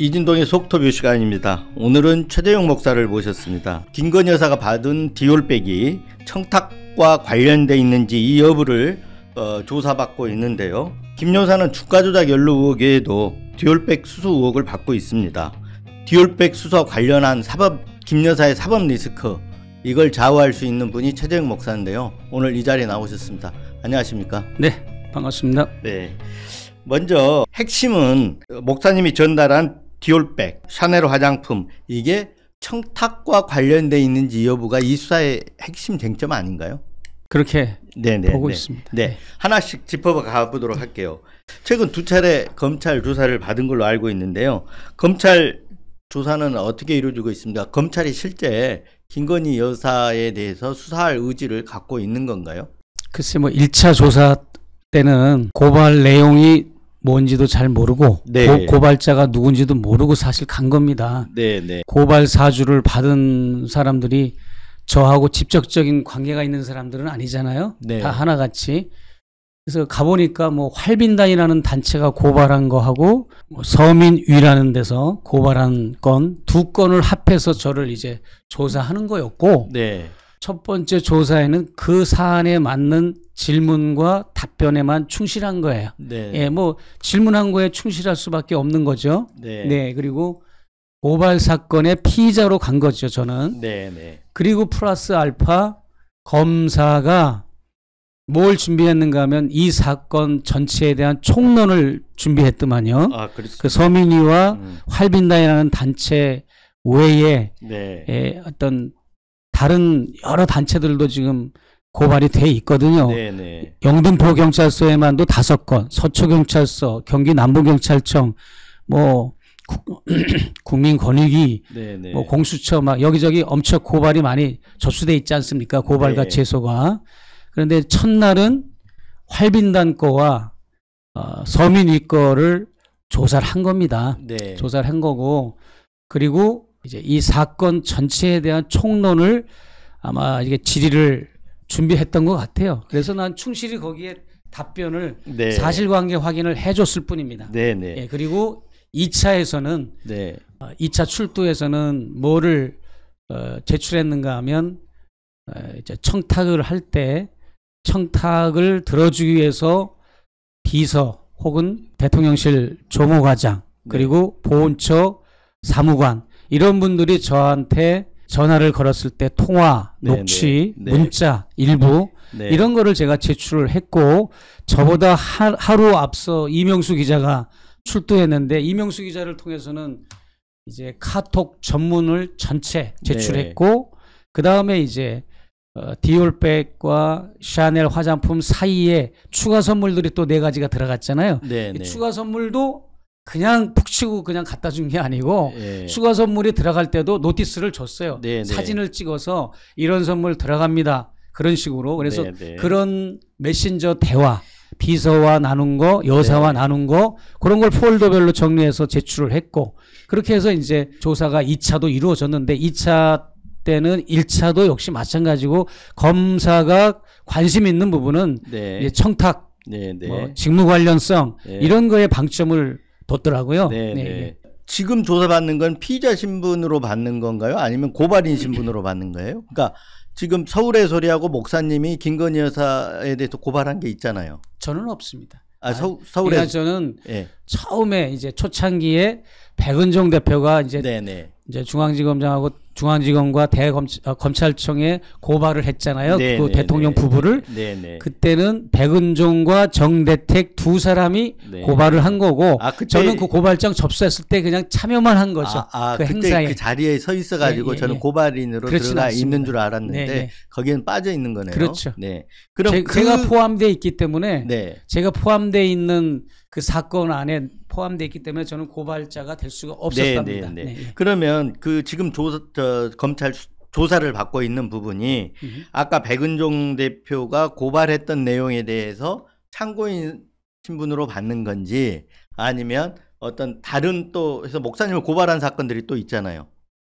이진동의 속터뷰 시간입니다. 오늘은 최대용 목사를 모셨습니다. 김건 여사가 받은 디올백이 청탁과 관련돼 있는지 이 여부를 어, 조사받고 있는데요. 김 여사는 주가 조작 연루 의혹 외에도 디올백 수수 의혹을 받고 있습니다. 디올백 수사 관련한 사법 김 여사의 사법 리스크 이걸 좌우할 수 있는 분이 최재형 목사인데요. 오늘 이 자리에 나오셨습니다. 안녕하십니까? 네, 반갑습니다. 네. 먼저 핵심은 목사님이 전달한 디올백, 샤넬 화장품 이게 청탁과 관련돼 있는지 여부가 이 수사의 핵심 쟁점 아닌가요? 그렇게 네네, 네, 보고 네네. 있습니다. 네. 네. 하나씩 짚어 가보도록 할게요. 최근 두 차례 검찰 조사를 받은 걸로 알고 있는데요. 검찰 조사는 어떻게 이루어지고 있습니다. 검찰이 실제 김건희 여사에 대해서 수사할 의지를 갖고 있는 건가요? 글쎄 뭐 1차 조사 때는 고발 내용이 뭔지도 잘 모르고 네. 고, 발자가 누군지도 모르고 사실 간 겁니다. 네, 네. 고발 사주를 받은 사람들이 저하고 직접적인 관계가 있는 사람들은 아니잖아요. 네. 다 하나같이. 그래서 가보니까 뭐 활빈단이라는 단체가 고발한 거하고 뭐 서민위라는 데서 고발한 건 두 건을 합해서 저를 이제 조사하는 거였고 네. 첫 번째 조사에는 그 사안에 맞는 질문과 답변에만 충실한 거예요. 네. 예, 뭐 질문한 거에 충실할 수밖에 없는 거죠. 네. 네 그리고 고발 사건의 피의자로 간 거죠, 저는. 네, 네. 그리고 플러스 알파 검사가 뭘 준비했는가 하면 이 사건 전체에 대한 총론을 준비했더만요. 아, 그 서민이와 음. 활빈단이라는 단체 외에 네. 예, 어떤 다른 여러 단체들도 지금 고발이 돼 있거든요. 네네. 영등포 경찰서에만도 다섯 건, 서초 경찰서, 경기 남부 경찰청, 뭐 국민권익위, 네, 네. 뭐 공수처 막 여기저기 엄청 고발이 많이 접수돼 있지 않습니까? 고발과 네. 제소가. 그런데 첫날은 활빈단 거와 어, 서민위 거를 조사를 한 겁니다. 네. 조사를 한 거고 그리고 이제 이 사건 전체에 대한 총론을 아마 이게 질의를 준비했던 것 같아요. 그래서 난 충실히 거기에 답변을 네. 사실관계 확인을 해줬을 뿐입니다. 네, 네. 예, 그리고 2차에서는 네. 어, 2차 출두에서는 뭐를 어, 제출했는가 하면 어, 이제 청탁을 할 때 청탁을 들어주기 위해서 비서 혹은 대통령실 조모과장 네. 그리고 보훈처 사무관 이런 분들이 저한테 전화를 걸었을 때 통화, 네, 녹취, 네네. 네. 문자 일부 네. 이런 거를 제가 제출을 했고 저보다 하, 하루 앞서 이명수 기자가 출두했는데 이명수 기자를 통해서는 이제 카톡 전문을 전체 제출했고 네. 그 다음에 이제 어, 디올백과 샤넬 화장품 사이에 추가 선물들이 또 네 가지가 들어갔잖아요. 네, 네. 추가 선물도 그냥 푹 치고 그냥 갖다 준 게 아니고 예. 추가 선물이 들어갈 때도 노티스를 줬어요. 네네. 네. 사진을 찍어서 이런 선물 들어갑니다. 그런 식으로 그래서 네네. 네. 그런 메신저 대화 비서와 나눈 거, 여사와 네. 나눈 거 그런 걸 폴더별로 정리해서 제출을 했고 그렇게 해서 이제 조사가 2차도 이루어졌는데 2차 때는 1차도 역시 마찬가지고 검사가 관심 있는 부분은 네. 청탁, 네, 네, 뭐 직무 관련성 이런 거에 방점을 뒀더라고요. 네. 네. 네. 예. 지금 조사받는 건 피의자 신분으로 받는 건가요? 아니면 고발인 신분으로 받는 거예요? 그러니까 지금 서울의 소리하고 목사님이 김건희 여사에 대해서 고발한 게 있잖아요. 저는 없습니다. 아, 서, 서울에 서 저는 예. 처음에 이제 초창기에 백은종 대표가 이제 네네. 네. 이제 중앙지검장하고 중앙지검과 대검찰청에 아, 고발을 했잖아요. 네네, 그 네, 대통령 네 부부를 네네. 네. 그때는 백은종과 정대택 두 사람이 네. 고발을 한 거고 아, 그때... 저는 그 고발장 접수했을 때 그냥 참여만 한 거죠. 아, 아, 그 행사에 그 자리에 서 있어가지고 예, 예, 저는 예. 고발인으로 들어가 않습니다. 있는 줄 알았는데 예. 거기는 빠져 있는 거네요. 그렇죠. 네. 그럼 제, 그... 제가 포함돼 있기 때문에 네. 제가 포함돼 있는 그 사건 안에 포함되어 있기 때문에 저는 고발자가 될 수가 없었답니다. 네, 네, 네. 네. 그러면 그 지금 조, 저, 검찰 조사를 받고 있는 부분이 으 음. 아까 백은종 대표가 고발했던 내용에 대해서 참고인 신분으로 받는 건지 아니면 어떤 다른 또 해서 목사님을 고발한 사건들이 또 있잖아요.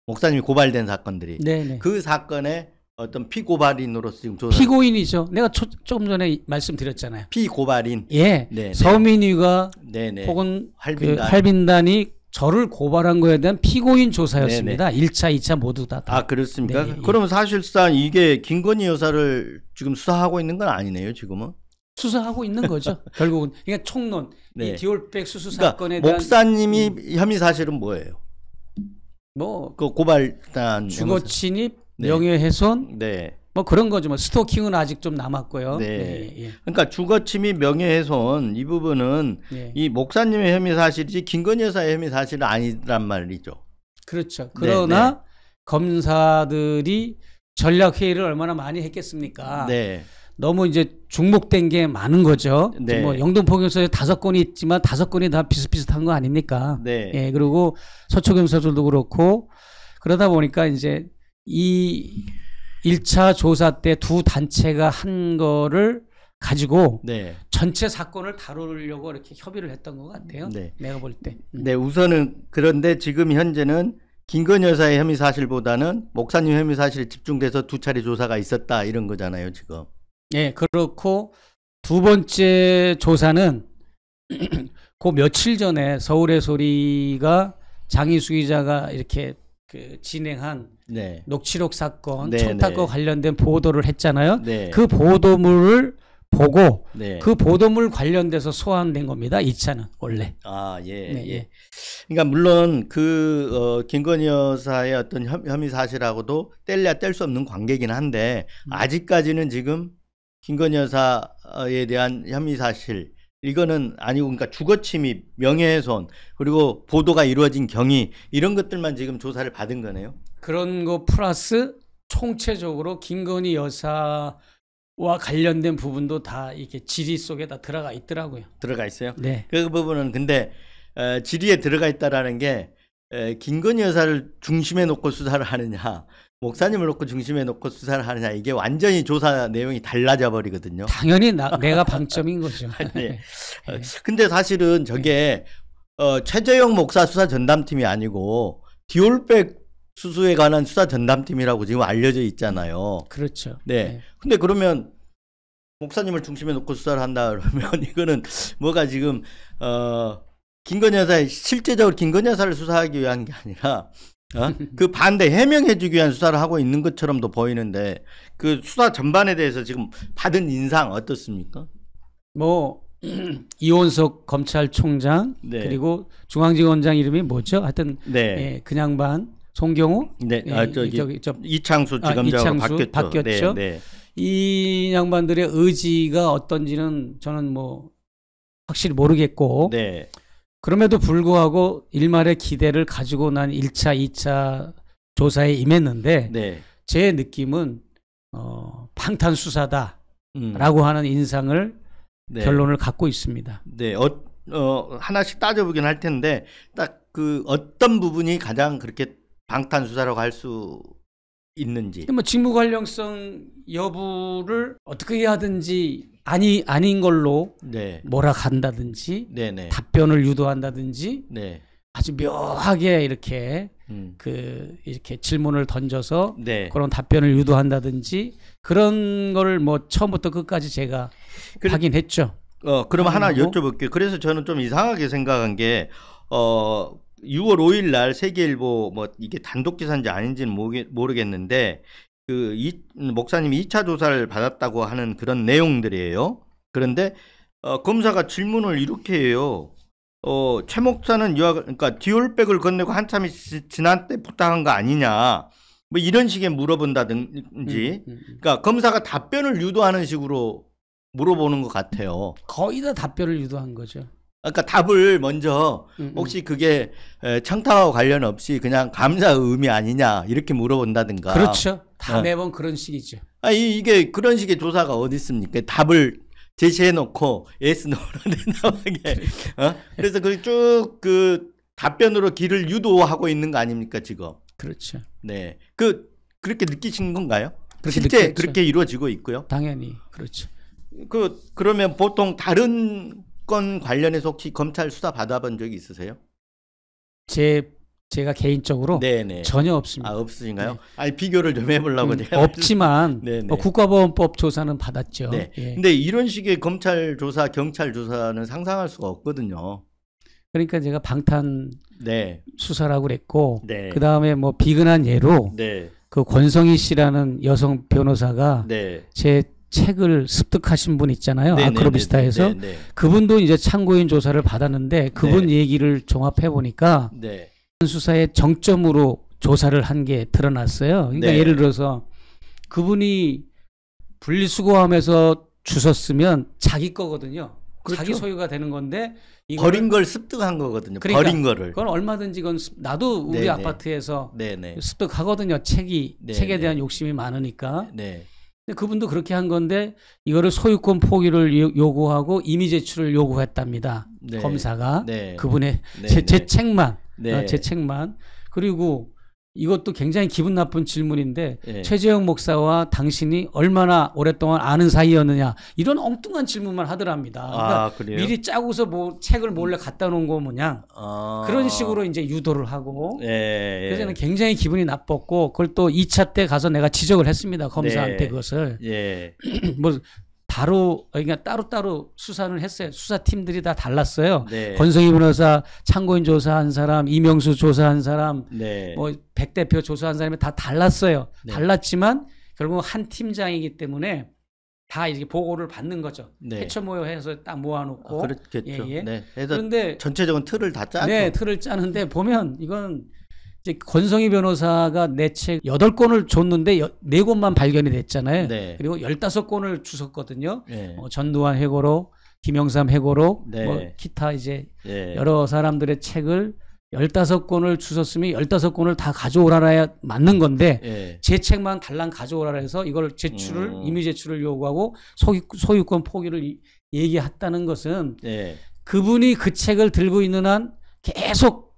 목사님이 고발된 사건들이 네네. 네. 그 사건에 어떤 피고발인으로서 지금 조사 피고인이죠. 내가 초, 조금 전에 말씀드렸잖아요. 피고발인. 예. 네네. 네. 서민위가 네네. 네. 혹은 할빈단. 그 할빈단이 저를 고발한 거에 대한 피고인 조사였습니다. 네네. 1차, 2차 모두 다. 다. 아, 그렇습니까? 네, 그럼 예. 사실상 이게 김건희 여사를 지금 수사하고 있는 건 아니네요, 지금은. 수사하고 있는 거죠. 결국은 그러니까 총론 네. 이 디올백 수수 그러니까 사건에 그러니까 대한 목사님이 음. 혐의 사실은 뭐예요? 뭐 그 고발단 주거 침입 네. 명예훼손, 네. 뭐 그런 거죠. 뭐 스토킹은 아직 좀 남았고요. 네. 네 예, 그러니까 주거침입 명예훼손 이 부분은 예. 이 목사님의 혐의 사실이지 김건희 여사의 혐의 사실은 아니란 말이죠. 그렇죠. 네, 그러나 네, 검사들이 전략 회의를 얼마나 많이 했겠습니까? 네. 너무 이제 중복된 게 많은 거죠. 네. 뭐영등포경찰에 다섯 건이 있지만 다섯 건이 다 비슷비슷한 거 아닙니까? 네. 예, 그리고 서초경찰들도 그렇고 그러다 보니까 이제 이 1차 조사 때 두 단체가 한 거를 가지고 네. 전체 사건을 다루려고 이렇게 협의를 했던 것 같아요. 네. 내가 볼 때. 음. 네, 우선은 그런데 지금 현재는 김건희 여사의 혐의 사실보다는 목사님 혐의 사실에 집중돼서 두 차례 조사가 있었다 이런 거잖아요, 지금. 네, 그렇고 두 번째 조사는 그 며칠 전에 서울의 소리가 장희수 기자가 이렇게 그 진행한 네. 녹취록 사건 네, 청탁과 네. 관련된 보도를 했잖아요. 네. 그 보도물을 보고 네. 그 보도물 관련돼서 소환된 겁니다. 2차는 원래. 아 예. 네, 예. 예. 그러니까 물론 그 어, 김건희 여사의 어떤 혐, 의 사실하고도 뗄래야 뗄 수 없는 관계긴 한데 음. 아직까지는 지금 김건희 여사에 대한 혐의 사실 이거는 아니고 그러니까 주거 침입, 명예훼손 그리고 보도가 이루어진 경위 이런 것들만 지금 조사를 받은 거네요. 그런 거 플러스 총체적으로 김건희 여사와 관련된 부분도 다 이렇게 질의 속에 다 들어가 있더라고요. 들어가 있어요? 네. 그 부분은 근데 어, 에, 질의에 들어가 있다라는 게 에, 김건희 여사를 중심에 놓고 수사를 하느냐 목사님을 놓고 중심에 놓고 수사를 하느냐 이게 완전히 조사 내용이 달라져 버리거든요. 당연히 나, 내가 방점인 거죠. 네. 어, 근데 사실은 저게 어, 최재형 목사 수사 전담팀이 아니고 디올백 수수에 관한 수사 전담팀이라고 지금 알려져 있잖아요. 그렇죠. 네. 네. 근데 그러면 목사님을 중심에 놓고 수사를 한다 그러면 이거는 뭐가 지금 어 김건희 여사의 실제적으로 김건희 여사를 수사하기 위한 게 아니라 어? 그 반대 해명해주기 위한 수사를 하고 있는 것처럼도 보이는데 그 수사 전반에 대해서 지금 받은 인상 어떻습니까? 뭐 이원석 검찰총장 네. 그리고 중앙지검장 이름이 뭐죠? 하여튼 네. 예, 그냥반 송경호 네. 예, 아, 저기, 저기, 저, 이창수 지검장으로 아, 바뀌었죠. 바뀌었죠. 네, 네. 이 양반들의 의지가 어떤지는 저는 뭐 확실히 모르겠고 네. 그럼에도 불구하고 일말의 기대를 가지고 난 1차, 2차 조사에 임했는데 네. 제 느낌은 어, 방탄수사다라고 음. 하는 인상을 네. 결론을 갖고 있습니다. 네, 어, 어, 하나씩 따져보긴 할 텐데 딱 그 어떤 부분이 가장 그렇게 방탄수사라고 할 수 있는지. 뭐 직무관련성 여부를 어떻게 해 하든지 아니 아닌 걸로 네. 몰아간다든지 네네. 답변을 유도한다든지 네. 아주 묘하게 이렇게 음. 그 이렇게 질문을 던져서 네. 그런 답변을 유도한다든지 그런 거를 뭐 처음부터 끝까지 제가 그래, 확인했죠. 어 그러면 하나 여쭤볼게요. 그래서 저는 좀 이상하게 생각한 게 어. 6월 5일 날 세계일보 뭐 이게 단독 기사인지 아닌지는 모르겠는데 그 이, 목사님이 이차 조사를 받았다고 하는 그런 내용들이에요. 그런데 어, 검사가 질문을 이렇게 해요. 어, 최 목사는 유학, 그러니까 디올백을 건네고 한참이 지, 지난 때 부탁한 거 아니냐. 뭐 이런 식의 물어본다든지. 음, 음, 음. 그러니까 검사가 답변을 유도하는 식으로 물어보는 것 같아요. 거의 다 답변을 유도한 거죠. 아까 그러니까 답을 먼저 음, 음. 혹시 그게 청탁하고 관련 없이 그냥 감사 의미 아니냐 이렇게 물어본다든가 그렇죠 다 네. 매번 그런 식이죠 아 이게 그런 식의 조사가 어디 있습니까 답을 제시해 놓고 예스 노로 나오게 어? 그래서 그 쭉 그 답변으로 길을 유도하고 있는 거 아닙니까 지금 그렇죠 네그 그렇게 느끼신 건가요 그렇게 실제 느꼈죠. 그렇게 이루어지고 있고요 당연히 그렇죠 그 그러면 보통 다른 건 관련해서 혹시 검찰 수사 받아본 적이 있으세요? 제 제가 개인적으로 네네. 네. 전혀 없습니다. 아, 없으신가요? 네. 아니 비교를 좀 해보려고 음, 제가 없지만 어, 국가보안법 조사는 받았죠. 네. 예. 근데 이런 식의 검찰 조사, 경찰 조사는 상상할 수가 없거든요. 그러니까 제가 방탄 네. 수사라고 그랬고 네. 그 다음에 뭐 비근한 예로 네. 그 권성희 씨라는 여성 변호사가 제 책을 습득하신 분 있잖아요. 네, 네 아크로비스타에서 네, 네, 네네, 그분도 이제 참고인 조사를 받았는데 그분 네. 얘기를 종합해 보니까 네. 수사의 정점으로 조사를 한 게 드러났어요. 그러니까 네. 예를 들어서 그분이 분리수거함에서 주셨으면 자기 거거든요. 그렇죠. 자기 소유가 되는 건데 버린 걸 습득한 거거든요. 그러니까 버린 거를. 그건 얼마든지 건 나도 우리 네네. 아파트에서 습득하거든요. 책이 네네. 책에 대한 욕심이 많으니까. 네네. 그분도 그렇게 한 건데 이거를 소유권 포기를 요구하고 임의 제출을 요구했답니다. 네. 검사가 네. 그분의 네. 제, 네. 제 책만 네. 어, 제 책만 그리고 이것도 굉장히 기분 나쁜 질문인데 예. 최재형 목사와 당신이 얼마나 오랫동안 아는 사이였느냐 이런 엉뚱한 질문만 하더랍니다. 아, 그러니까 미리 짜고서 뭐 책을 몰래 갖다 놓은 거 뭐냐 아. 그런 식으로 이제 유도를 하고 예, 예. 그래서 는 굉장히 기분이 나빴고 그걸 또 2차 때 가서 내가 지적을 했습니다 검사한테 네. 그것을 예. 뭐 바로 그러니까 따로따로 수사를 했어요. 수사팀들이 다 달랐어요. 네. 권성희 변호사 참고인 조사한 사람, 이명수 조사한 사람, 네. 뭐백 대표 조사한 사람이 다 달랐어요. 네. 달랐지만 결국 한 팀장이기 때문에 다 이렇게 보고를 받는 거죠. 네. 해체 모여해서 딱 모아놓고. 아, 그렇겠죠. 예, 예. 네. 그런데 전체적인 틀을 다 짜죠. 네, 틀을 짜는데 보면 이건 이제 권성희 변호사가 내책 여덟 권을 줬는데 네 권만 발견이 됐잖아요. 네. 그리고 열다섯 권을 주셨거든요. 네. 어, 전두환 해고로 김영삼 해고로 네. 뭐 기타 이제 예. 여러 사람들의 책을 1 5 권을 주셨으면 1 5 권을 다 가져오라라야 맞는 건데 예. 제 책만 달랑 가져오라라 해서 이걸 제출을 음. 임의 제출을 요구하고 소유, 권 포기를 얘기했다는 것은 예. 그분이 그 책을 들고 있는 한 계속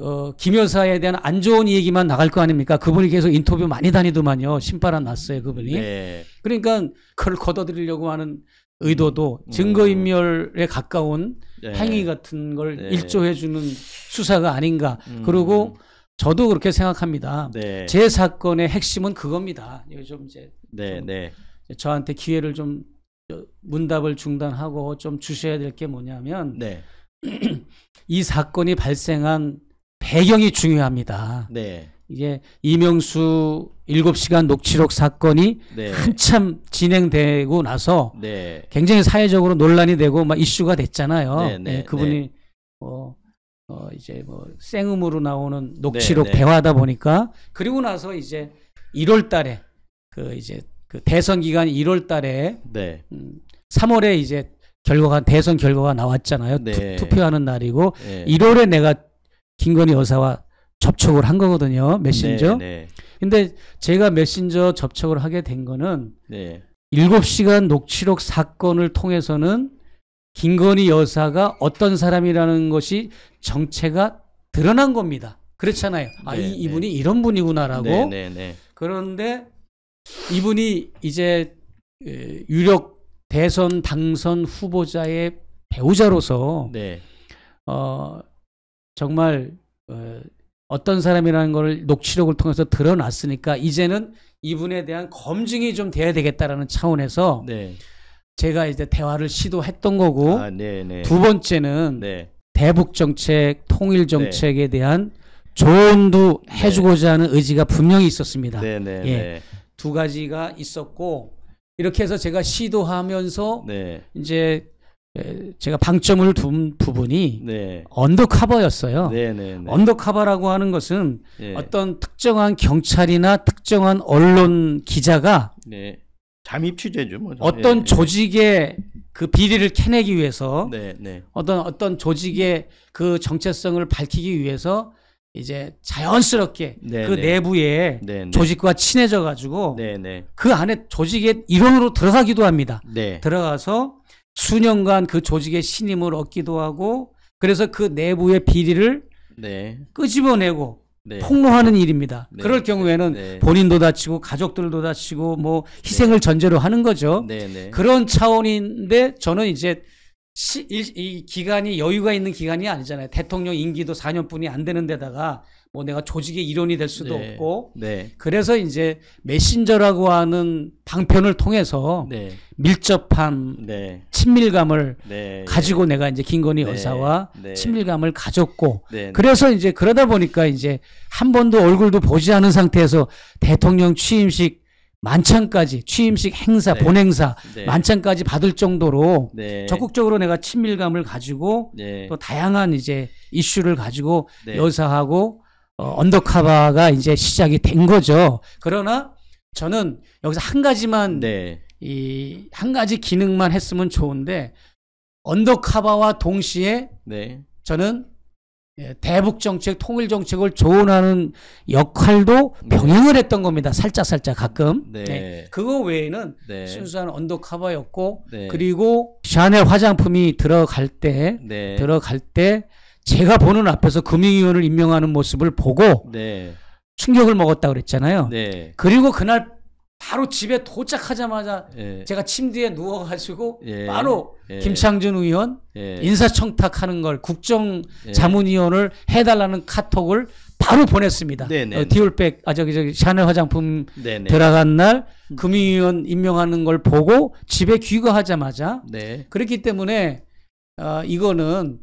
어, 김 여사에 대한 안 좋은 얘기만 나갈 거 아닙니까? 그분이 계속 인터뷰 많이 다니더만요. 신발안 났어요, 그분이. 네. 그러니까 그걸 걷어들이려고 하는 의도도 음. 증거인멸에 가까운 네. 행위 같은 걸 네. 일조해주는 수사가 아닌가. 음. 그리고 저도 그렇게 생각합니다. 네. 제 사건의 핵심은 그겁니다. 요즘 네, 네. 이제 저한테 기회를 좀 문답을 중단하고 좀 주셔야 될 게 뭐냐면 이 사건이 발생한 배경이 중요합니다. 네. 이게 이명수 7시간 녹취록 사건이 네. 한참 진행되고 나서 네. 굉장히 사회적으로 논란이 되고 막 이슈가 됐잖아요. 네, 네, 네, 네. 그분이 뭐 어, 이제 뭐 생음으로 나오는 녹취록 대화하다 보니까 그리고 나서 이제 1월 달에 그 이제 그 대선 기간 1월 달에 음, 3월에 이제 결과가 대선 결과가 나왔잖아요. 투, 표하는 날이고 1월에 내가 김건희 여사와 접촉을 한 거거든요. 메신저. 네, 네. 근데 제가 메신저 접촉을 하게 된 거는 네. 7시간 녹취록 사건을 통해서는 김건희 여사가 어떤 사람이라는 것이 정체가 드러난 겁니다. 그렇잖아요. 아, 네, 이, 네. 분이 이런 분이구나라고. 네, 네, 그런데 이분이 이제 유력 대선 당선 후보자의 배우자로서 어, 정말 어, 어떤 사람이라는 걸 녹취록을 통해서 드러났으니까 이제는 이분에 대한 검증이 좀 돼야 되겠다라는 차원에서 네. 제가 이제 대화를 시도했던 거고 아, 네, 네. 두 번째는 네. 대북 정책, 통일 네. 정책에 대한 조언도 해주고자 하는 의지가 분명히 있었습니다. 예. 두 가지가 있었고 이렇게 해서 제가 시도하면서 이제 예, 제가 방점을 둔 부분이 네. 언더커버였어요. 네, 네, 네. 언더커버라고 하는 것은 예. 어떤 특정한 경찰이나 특정한 언론 기자가 네. 잠입 취재죠. 뭐. 어떤 예, 조직의 그 비리를 캐내기 위해서 네, 어떤 어떤 조직의 그 정체성을 밝히기 위해서 이제 자연스럽게 그 내부에 조직과 친해져 가지고 그 안에 조직의 일원으로 들어가기도 합니다. 들어가서 수년간 그 조직의 신임을 얻기도 하고 그래서 그 내부의 비리를 네. 끄집어내고 네. 폭로하는 일입니다. 네. 그럴 경우에는 네. 본인도 다치고 가족들도 다치고 뭐 네. 희생을 전제로 하는 거죠. 네, 네. 그런 차원인데 저는 이제 시, 이, 이 기간이 여유가 있는 기간이 아니잖아요. 대통령 임기도 4년뿐이 안 되는 데다가 뭐 내가 조직의 일원이 될 수도 네. 없고 네. 그래서 이제 메신저라고 하는 방편을 통해서 네. 밀접한 네. 친밀감을 네. 가지고 내가 이제 김건희 네. 여사와 친밀감을 가졌고 그래서 이제 그러다 보니까 이제 한 번도 얼굴도 보지 않은 상태에서 대통령 취임식 만찬까지 취임식 행사 네. 본행사 네. 만찬까지 받을 정도로 네. 적극적으로 내가 친밀감을 가지고 또 다양한 이제 이슈를 가지고 여사하고 어, 언더카바가 이제 시작이 된 거죠. 그러나 저는 여기서 한 가지만 네. 이한 가지 기능만 했으면 좋은데 언더카바와 동시에 네. 저는 예, 대북 정책, 통일 정책을 조언하는 역할도 네. 병행을 했던 겁니다. 살짝 살짝 가끔. 네. 네. 그거 외에는 네. 순수한 언더카바였고 네. 그리고 샤넬 화장품이 들어갈 때 네. 들어갈 때 제가 보는 앞에서 금융위원을 임명하는 모습을 보고 네. 충격을 먹었다 그랬잖아요. 네. 그리고 그날 바로 집에 도착하자마자 예. 제가 침대에 누워가지고 예. 바로 예. 김창준 의원 예. 인사청탁하는 걸 국정자문위원을 예. 해달라는 카톡을 바로 보냈습니다. 네, 네, 어, 네. 디올백 아 저기 저기 샤넬 화장품 네네. 들어간 날 음. 금융위원 임명하는 걸 보고 집에 귀가하자마자 네. 그렇기 때문에 어, 이거는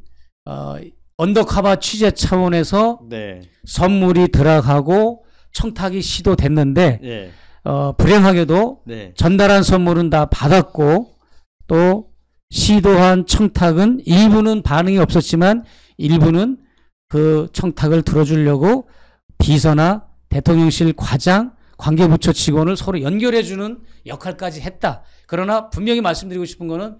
어, 언더카바 취재 차원에서 네. 선물이 들어가고 청탁이 시도됐는데 네. 어, 불행하게도 네. 전달한 선물은 다 받았고 또 시도한 청탁은 일부는 반응이 없었지만 일부는 그 청탁을 들어주려고 비서나 대통령실 과장 관계부처 직원을 서로 연결해주는 역할까지 했다. 그러나 분명히 말씀드리고 싶은 거는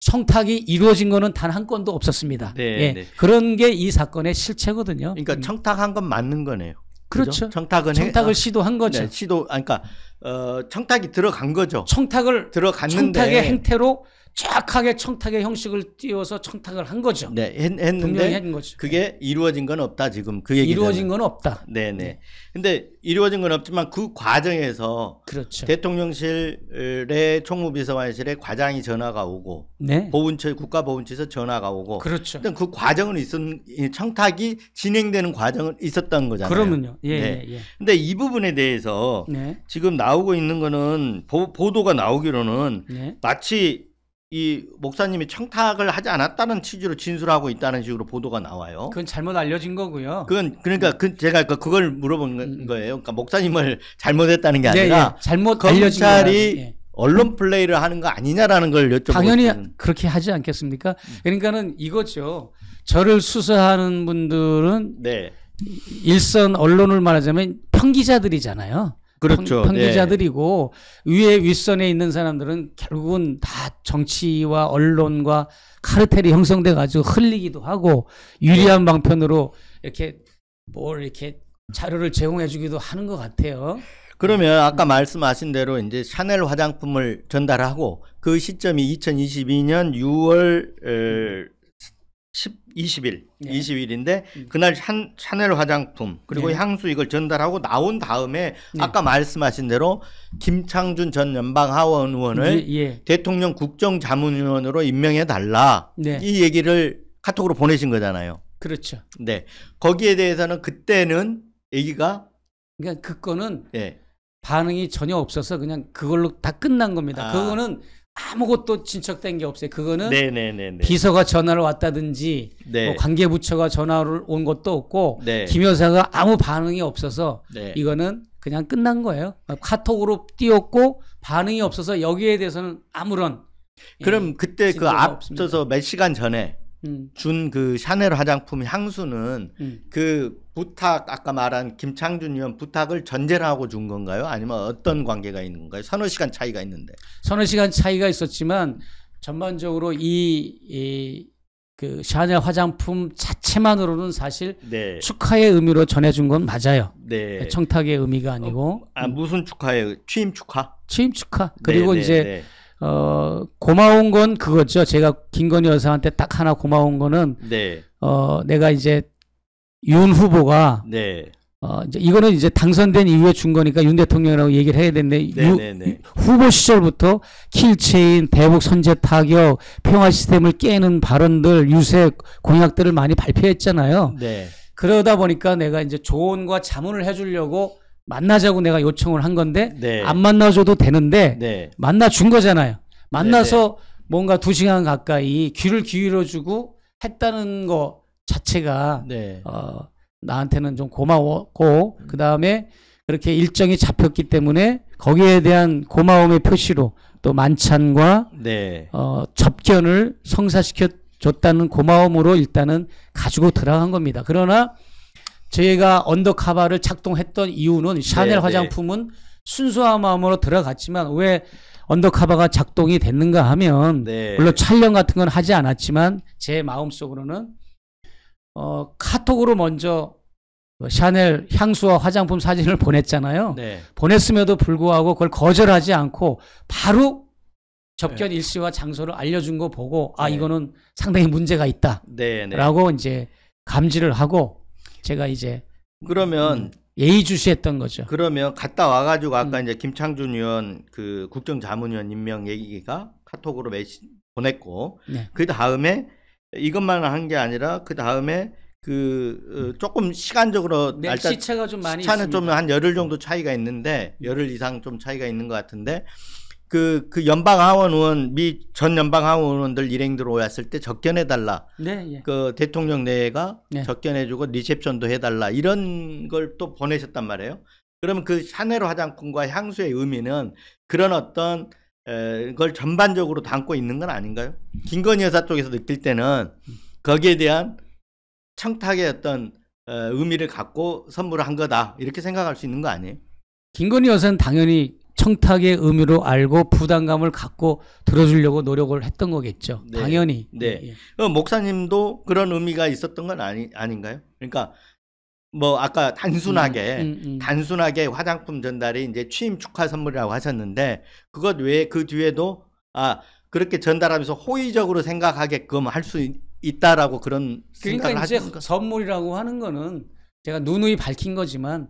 청탁이 이루어진 거는 단 한 건도 없었습니다. 네, 예. 네. 그런 게 이 사건의 실체거든요. 그러니까 음. 청탁한 건 맞는 거네요. 그렇죠. 그렇죠? 청탁은 청탁을 해, 아, 시도한 네, 거죠. 네, 시도 아, 그러니까 어, 청탁이 들어간 거죠. 청탁을 들어갔는데 청탁의 행태로 정확하게 청탁의 형식을 띄워서 청탁을 한 거죠. 네, 했, 는데한 거죠. 그게 네. 이루어진 건 없다 지금 그 얘기. 이루어진 건 없다. 네네. 네. 네. 근데 이루어진 건 없지만 그 과정에서 그렇죠. 대통령실의 총무비서관실에 과장이 전화가 오고 네. 보훈처 국가보훈처에서 전화가 오고 그렇죠. 일단 그 과정은 있었 청탁이 진행되는 과정은 있었던 거잖아요. 그러면요. 예, 네. 예, 예. 근데 이 부분에 대해서 네. 지금 나오고 있는 거는 보, 도가 나오기로는 마치 이 목사님이 청탁을 하지 않았다는 취지로 진술하고 있다는 식으로 보도가 나와요. 그건 잘못 알려진 거고요. 그건 그러니까 그 제가 그, 그걸 물어본 음. 거예요. 그러니까 목사님을 잘못했다는 게 예, 아니라 예, 예. 잘못 검찰이 예. 언론 플레이를 하는 거 아니냐라는 걸 여쭤보고 당연히 있다 그렇게 하지 않겠습니까? 음. 그러니까는 이거죠. 저를 수사하는 분들은 네. 일선 언론을 말하자면 평기자들이잖아요. 그렇죠. 편, 기자들이고 예. 위에 윗선에 있는 사람들은 결국은 다 정치와 언론과 카르텔이 형성돼 가지고 흘리기도 하고 유리한 예. 방편으로 이렇게 뭘 이렇게 자료를 제공해주기도 하는 것 같아요. 그러면 아까 말씀하신 대로 이제 샤넬 화장품을 전달하고 그 시점이 2022년 6월 10, 20일, 네. 20일인데 음. 그날 샨, 넬 화장품 그리고 네. 향수 이걸 전달하고 나온 다음에 네. 아까 말씀하신 대로 김창준 전 연방 하원 의원을 예. 대통령 국정자문위원으로 임명해 달라 네. 이 얘기를 카톡으로 보내신 거잖아요. 그렇죠. 네 거기에 대해서는 그때는 얘기가 그러니까 그 건은 예. 반응이 전혀 없어서 그냥 그걸로 다 끝난 겁니다. 아. 그거는 아무것도 진척된 게 없어요. 그거는 네네네네. 네, 네, 네. 비서가 전화를 왔다든지 네. 뭐 관계부처가 전화를 온 것도 없고 네. 김 여사가 아무 반응이 없어서 네. 이거는 그냥 끝난 거예요. 카톡으로 띄웠고 반응이 없어서 여기에 대해서는 아무런 그럼 예, 그때 그 앞서서 몇 시간 전에 음. 준그 샤넬 화장품 향수는 음. 그 부탁 아까 말한 김창준 의원 부탁을 전제로 하고 준 건가요? 아니면 어떤 관계가 있는 건가요? 서너 시간 차이가 있는데. 서너 시간 차이가 있었지만 전반적으로 이, 이그 샤넬 화장품 자체만으로는 사실 네. 축하의 의미로 전해준 건 맞아요. 네. 청탁의 의미가 아니고. 어, 아 무슨 축하예요? 취임 축하? 취임 축하. 네, 그리고 네, 이제 네. 어, 고마운 건 그거죠. 제가 김건희 여사한테 딱 하나 고마운 거는 네. 어, 내가 이제 윤 후보가 네. 어, 이제 이거는 이제 당선된 이후에 준 거니까 윤 대통령이라고 얘기를 해야 되는데 네, 유, 네, 네. 후보 시절부터 킬체인, 대북 선제 타격, 평화 시스템을 깨는 발언들, 유세 공약들을 많이 발표했잖아요. 네. 그러다 보니까 내가 이제 조언과 자문을 해주려고 만나자고 내가 요청을 한 건데 네. 안 만나줘도 되는데 네. 만나준 거잖아요. 네, 만나서 네네. 뭔가 두 시간 가까이 귀를 기울여주고 했다는 거 자체가 네. 어, 나한테는 좀 고마웠고 그 다음에 그렇게 일정이 잡혔기 때문에 거기에 대한 고마움의 표시로 또 만찬과 네. 어, 접견을 성사시켜 줬다는 고마움으로 일단은 가지고 들어간 겁니다. 그러나 저희가 언더카바를 작동했던 이유는 네, 샤넬 네, 화장품은 네. 순수한 마음으로 들어갔지만 왜 언더카바가 작동이 됐는가 하면 네. 물론 촬영 같은 건 하지 않았지만 제 마음속으로는 어, 카톡으로 먼저 샤넬 향수와 화장품 사진을 보냈잖아요. 네. 보냈음에도 불구하고 그걸 거절하지 않고 바로 네. 접견 일시와 장소를 알려준 거 보고 아 이거는 상당히 문제가 있다라고 이제 감지를 하고 제가 이제 그러면 음, 예의주시했던 거죠. 그러면 갔다 와가지고 아까 음. 이제 김창준 의원 그 국정자문위원 임명 얘기가 카톡으로 메시 보냈고 네. 그 다음에 이것만 한 게 아니라 그 다음에 그 어, 음. 조금 시간적으로 네, 날짜 시차가 좀 많이 차는좀 한 열흘 정도 음. 차이가 있는데 열흘 이상 좀 차이가 있는 것 같은데 그, 그 연방 하원 의원, 미 전 연방 하원 의원들 일행들 오였을 때 접견해달라. 네, 예. 그 대통령 내가 네. 접견해주고 리셉션도 해달라. 이런 걸 또 보내셨단 말이에요. 그러면 그 샤넬 화장품과 향수의 의미는 그런 어떤 걸 전반적으로 담고 있는 건 아닌가요? 김건희 여사 쪽에서 느낄 때는 거기에 대한 청탁의 어떤 의미를 갖고 선물을 한 거다. 이렇게 생각할 수 있는 거 아니에요? 김건희 여사는 당연히 청탁의 의미로 알고 부담감을 갖고 들어주려고 노력을 했던 거겠죠. 네. 당연히. 네. 예. 어, 목사님도 그런 의미가 있었던 건 아니 아닌가요? 그러니까 뭐 아까 단순하게 음, 음, 음. 단순하게 화장품 전달이 이제 취임 축하 선물이라고 하셨는데 그것 외에 그 뒤에도 아 그렇게 전달하면서 호의적으로 생각하게끔 할 수 있다라고 그런 그러니까 생각 하죠. 선물이라고 하는 거는 제가 누누이 밝힌 거지만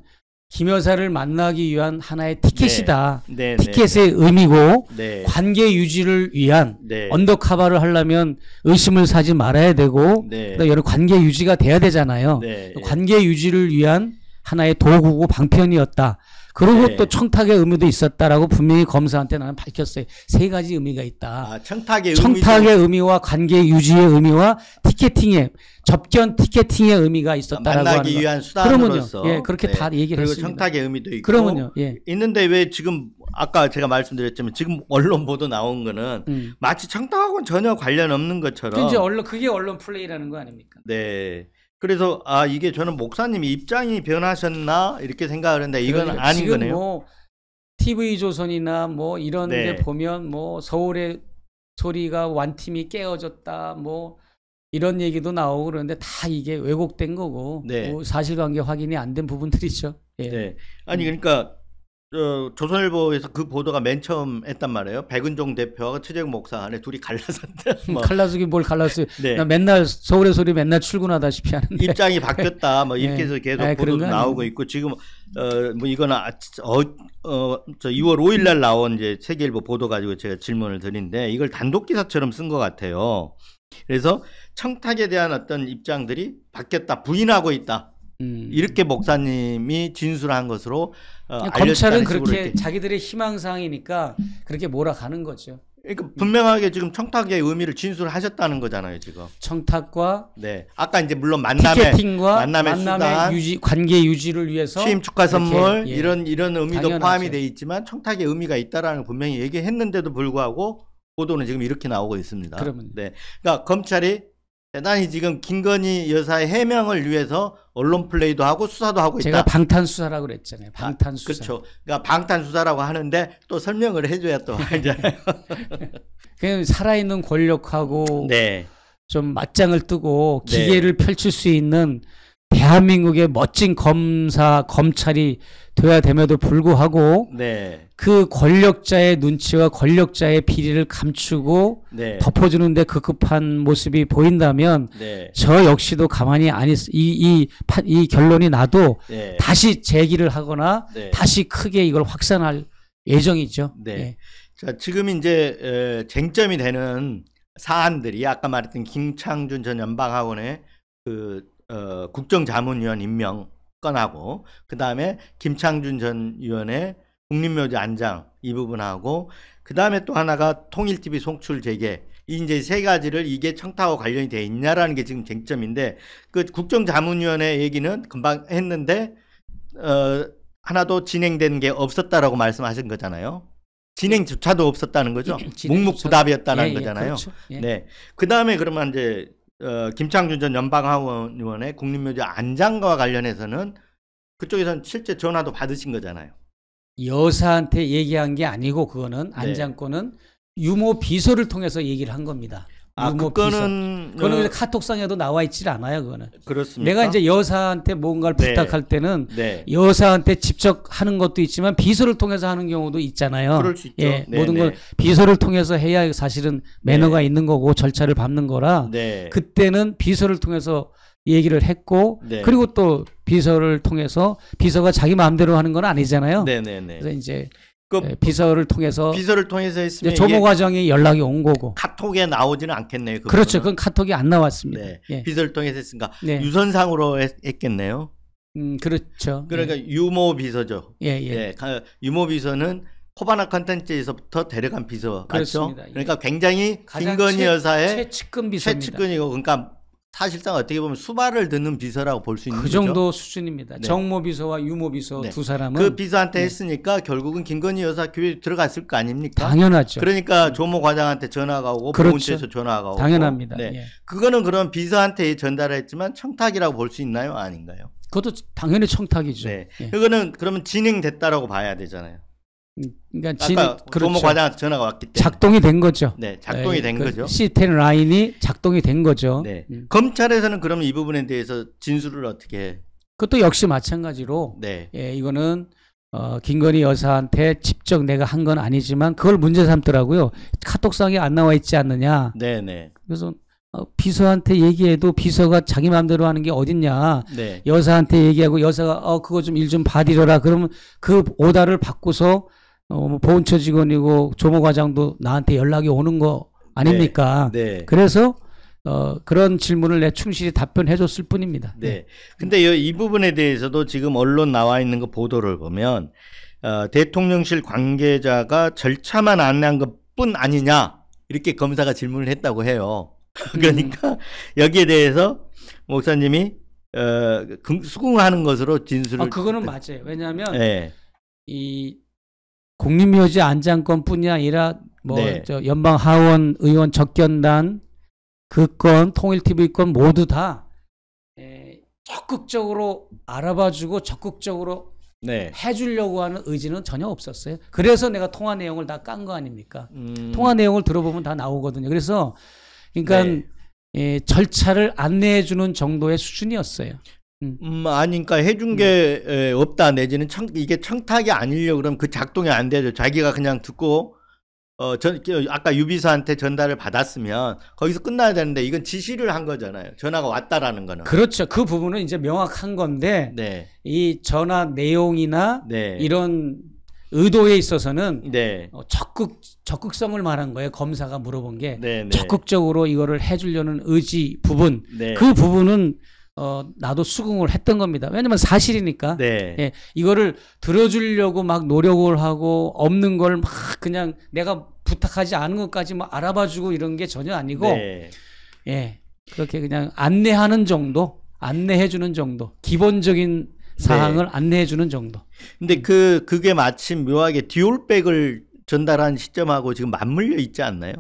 김 여사를 만나기 위한 하나의 티켓이다. 네, 네, 네 티켓의 네, 의미고 네. 관계 유지를 위한 네. 언더카바를 하려면 의심을 사지 말아야 되고 여러 관계 유지가 돼야 되잖아요. 관계 유지를 위한 하나의 도구고 방편이었다. 그리고 네. 또 청탁의 의미도 있었다라고 분명히 검사한테 나는 밝혔어요. 세 가지 의미가 있다. 아, 청탁의, 청탁의 의미와 관계 유지의 의미와 티켓팅의 접견 티켓팅의 의미가 있었다라고 아, 만나기 하는 위한 수단으로서 그러면요. 예, 그렇게 네. 다 얘기를 그리고 했습니다. 청탁의 의미도 있고 그러면요. 예. 있는데 왜 지금 아까 제가 말씀드렸지만 지금 언론 보도 나온 거는 음. 마치 청탁하고는 전혀 관련 없는 것처럼 그게 언론 플레이라는 거 아닙니까? 네. 그래서 아 이게 저는 목사님 입장이 변하셨나 이렇게 생각을 했는데 이건 그러니까 아닌 지금 거네요. 뭐 TV 조선이나 뭐 이런 네. 데 보면 뭐 서울의 소리가 완팀이 깨어졌다 뭐 이런 얘기도 나오고 그러는데 다 이게 왜곡된 거고 네. 뭐 사실관계 확인이 안 된 부분들이죠. 예. 네. 아니 음. 그러니까 어, 조선일보에서 그 보도가 맨 처음 했단 말이에요. 백은종 대표와 최재형 목사 안에 둘이 갈라섰다. 음, 뭐. 갈라서기 뭘 갈라서? 네. 나 맨날 서울의 소리 맨날 출근하다시피 하는데 입장이 바뀌었다. 뭐 네. 이렇게 해서 계속 네. 보도 나오고 있고 지금 어뭐 이거는 아, 어어저 2월 5일 날 나온 이제 세계일보 보도 가지고 제가 질문을 드린데 이걸 단독 기사처럼 쓴 것 같아요. 그래서 청탁에 대한 어떤 입장들이 바뀌었다. 부인하고 있다. 음. 이렇게 목사님이 진술한 것으로 어, 그러니까 검찰은 그렇게 자기들의 희망사항이니까 그렇게 몰아가는 거죠. 그러니까 분명하게 지금 청탁의 의미를 진술하셨다는 거잖아요, 지금. 청탁과 네. 아까 이제 물론 만남의 티팅과 만남의, 만남의 수단, 유지 관계 유지를 위해서 취임 축하 선물 이렇게, 예. 이런 이런 의미도 당연하죠. 포함이 돼 있지만 청탁의 의미가 있다라는 분명히 얘기했는데도 불구하고 보도는 지금 이렇게 나오고 있습니다. 그러면 네. 그러니까 검찰이 대단히 지금 김건희 여사의 해명을 위해서 언론 플레이도 하고 수사도 하고 있다. 제가 방탄 수사라고 그랬잖아요. 방탄 수사. 아, 그렇죠. 그러니까 방탄 수사라고 하는데 또 설명을 해줘야 또 알잖아요. 그냥 살아있는 권력하고 네. 좀 맞짱을 뜨고 네. 기계를 네. 펼칠 수 있는 대한민국의 멋진 검사 검찰이 되어야 됨에도 불구하고 네. 그 권력자의 눈치와 권력자의 비리를 감추고 네. 덮어주는데 급급한 모습이 보인다면 네. 저 역시도 가만히 안 있. 이이 이, 이 결론이 나도 네. 다시 제기를 하거나 네. 다시 크게 이걸 확산할 예정이죠. 네. 예. 자 지금 이제 쟁점이 되는 사안들이 아까 말했던 김창준 전 연방학원의 그 어, 국정자문위원 임명 건하고 그 다음에 김창준 전 위원의 국립묘지 안장 이 부분하고 그 다음에 또 하나가 통일TV 송출 재개 이제 세 가지를 이게 청탁하고 관련이 돼 있냐라는 게 지금 쟁점인데 그 국정자문위원회 얘기는 금방 했는데 어 하나도 진행된 게 없었다라고 말씀하신 거잖아요. 진행조차도 없었다는 거죠. 묵묵부답이었다는 예, 예, 거잖아요. 그렇죠. 예. 네. 그 다음에 그러면 이제 어, 김창준 전 연방하원의원의 국립묘지 안장과 관련해서는 그쪽에서는 실제 전화도 받으신 거잖아요. 여사한테 얘기한 게 아니고 그거는 네. 안장권은 네. 유모 비서를 통해서 얘기를 한 겁니다. 아, 유 뭐, 뭐 그거는 비서. 그거는 어... 카톡상에도 나와 있질 않아요. 그거는. 그렇습니다. 내가 이제 여사한테 뭔가를 네. 부탁할 때는 네. 여사한테 직접 하는 것도 있지만 비서를 통해서 하는 경우도 있잖아요. 그럴 수 있죠. 예, 네, 모든 네. 걸 비서를 통해서 해야 사실은 매너가 네. 있는 거고 절차를 밟는 거라. 네. 그때는 비서를 통해서 얘기를 했고 그리고 또 비서를 통해서 비서가 자기 마음대로 하는 건 아니잖아요. 그래서 이제 그 예, 비서를 통해서 비서를 통해서 했으면 조모 과정에 연락이 온 거고 카톡에 나오지는 않겠네요. 그거는. 그렇죠 그건 카톡이 안 나왔습니다. 네. 예. 비서를 통해서 했으니까 네. 유선상으로 했, 겠네요 음, 그렇죠. 그러니까 예. 유모 비서죠. 예, 예. 예. 유모 비서는 코바나 컨텐츠에서부터 데려간 비서 맞죠? 그렇습니다. 그러니까 예. 굉장히 김건희 여사의 최측근 비서입니다. 최측근이고 그러니까 사실상 어떻게 보면 수발을 듣는 비서라고 볼 수 있는 그 정도 거죠? 수준입니다. 네. 정모 비서와 유모 비서 네. 두 사람은 그 비서한테 네. 했으니까 결국은 김건희 여사 교회 들어갔을 거 아닙니까? 당연하죠. 그러니까 조모 과장한테 전화가 오고 그렇죠. 보훈처에서 전화가 오고 당연합니다. 네. 예. 그거는 그런 비서한테 전달했지만 청탁이라고 볼 수 있나요? 아닌가요? 그것도 당연히 청탁이죠. 네. 예. 그거는 그러면 진행됐다라고 봐야 되잖아요. 그러니까 진, 아까 그렇죠. 과장 전화가 왔기 때문에 작동이 된 거죠. 네, 네 작동이 네, 된그 거죠. 시스템 라인이 작동이 된 거죠. 네. 음. 검찰에서는 그러면 이 부분에 대해서 진술을 어떻게? 그것도 역시 마찬가지로 네. 예, 이거는 어, 김건희 여사한테 직접 내가 한 건 아니지만 그걸 문제 삼더라고요. 카톡상에 안 나와 있지 않느냐. 네네. 네. 그래서 어, 비서한테 얘기해도 비서가 자기 마음대로 하는 게 어딨냐. 네. 여사한테 얘기하고 여사가 어 그거 좀 일좀 좀 봐드려라. 그러면 그 오다를 받고서 어, 뭐 보훈처 직원이고 조모과장도 나한테 연락이 오는 거 아닙니까? 네. 네. 그래서 어, 그런 질문을 내 충실히 답변해 줬을 뿐입니다. 네. 네. 근데 이 부분에 대해서도 지금 언론 나와 있는 거 그 보도를 보면 어, 대통령실 관계자가 절차만 안내한 것뿐 아니냐 이렇게 검사가 질문을 했다고 해요. 그러니까 음. 여기에 대해서 목사님이 어, 그, 수긍하는 것으로 진술을 아, 그거는 맞아요. 왜냐하면 네. 국립묘지 안장권뿐이 아니라 뭐 네. 연방 하원 의원 적견단 그건 통일 TV권 모두 다 에, 예, 적극적으로 알아봐주고 적극적으로 네. 해주려고 하는 의지는 전혀 없었어요. 그래서 내가 통화 내용을 다 깐 거 아닙니까? 음. 통화 내용을 들어보면 다 나오거든요. 그래서 그러니까 네. 예, 절차를 안내해주는 정도의 수준이었어요. 음. 음, 아니니까 해준 게 네. 에, 없다 내지는 청, 이게 청탁이 아니려 그러면 그 작동이 안 되죠. 자기가 그냥 듣고 어, 전, 아까 유비서한테 전달을 받았으면 거기서 끝나야 되는데 이건 지시를 한 거잖아요. 전화가 왔다라는 거는. 그렇죠. 그 부분은 이제 명확한 건데 네. 이 전화 내용이나 네. 이런 의도에 있어서는 네. 어, 적극 적극성을 말한 거예요. 검사가 물어본 게 네, 네. 적극적으로 이거를 해주려는 의지 부분 네. 그 부분은 어, 나도 수긍을 했던 겁니다. 왜냐면 사실이니까. 네. 예, 이거를 들어주려고 막 노력을 하고 없는 걸 막 그냥 내가 부탁하지 않은 것까지 뭐 알아봐주고 이런 게 전혀 아니고 네. 예, 그렇게 그냥 안내하는 정도, 안내해주는 정도, 기본적인 네. 사항을 네. 안내해주는 정도. 근데 음. 그 그게 마침 묘하게 듀얼백을 전달한 시점하고 지금 맞물려 있지 않나요?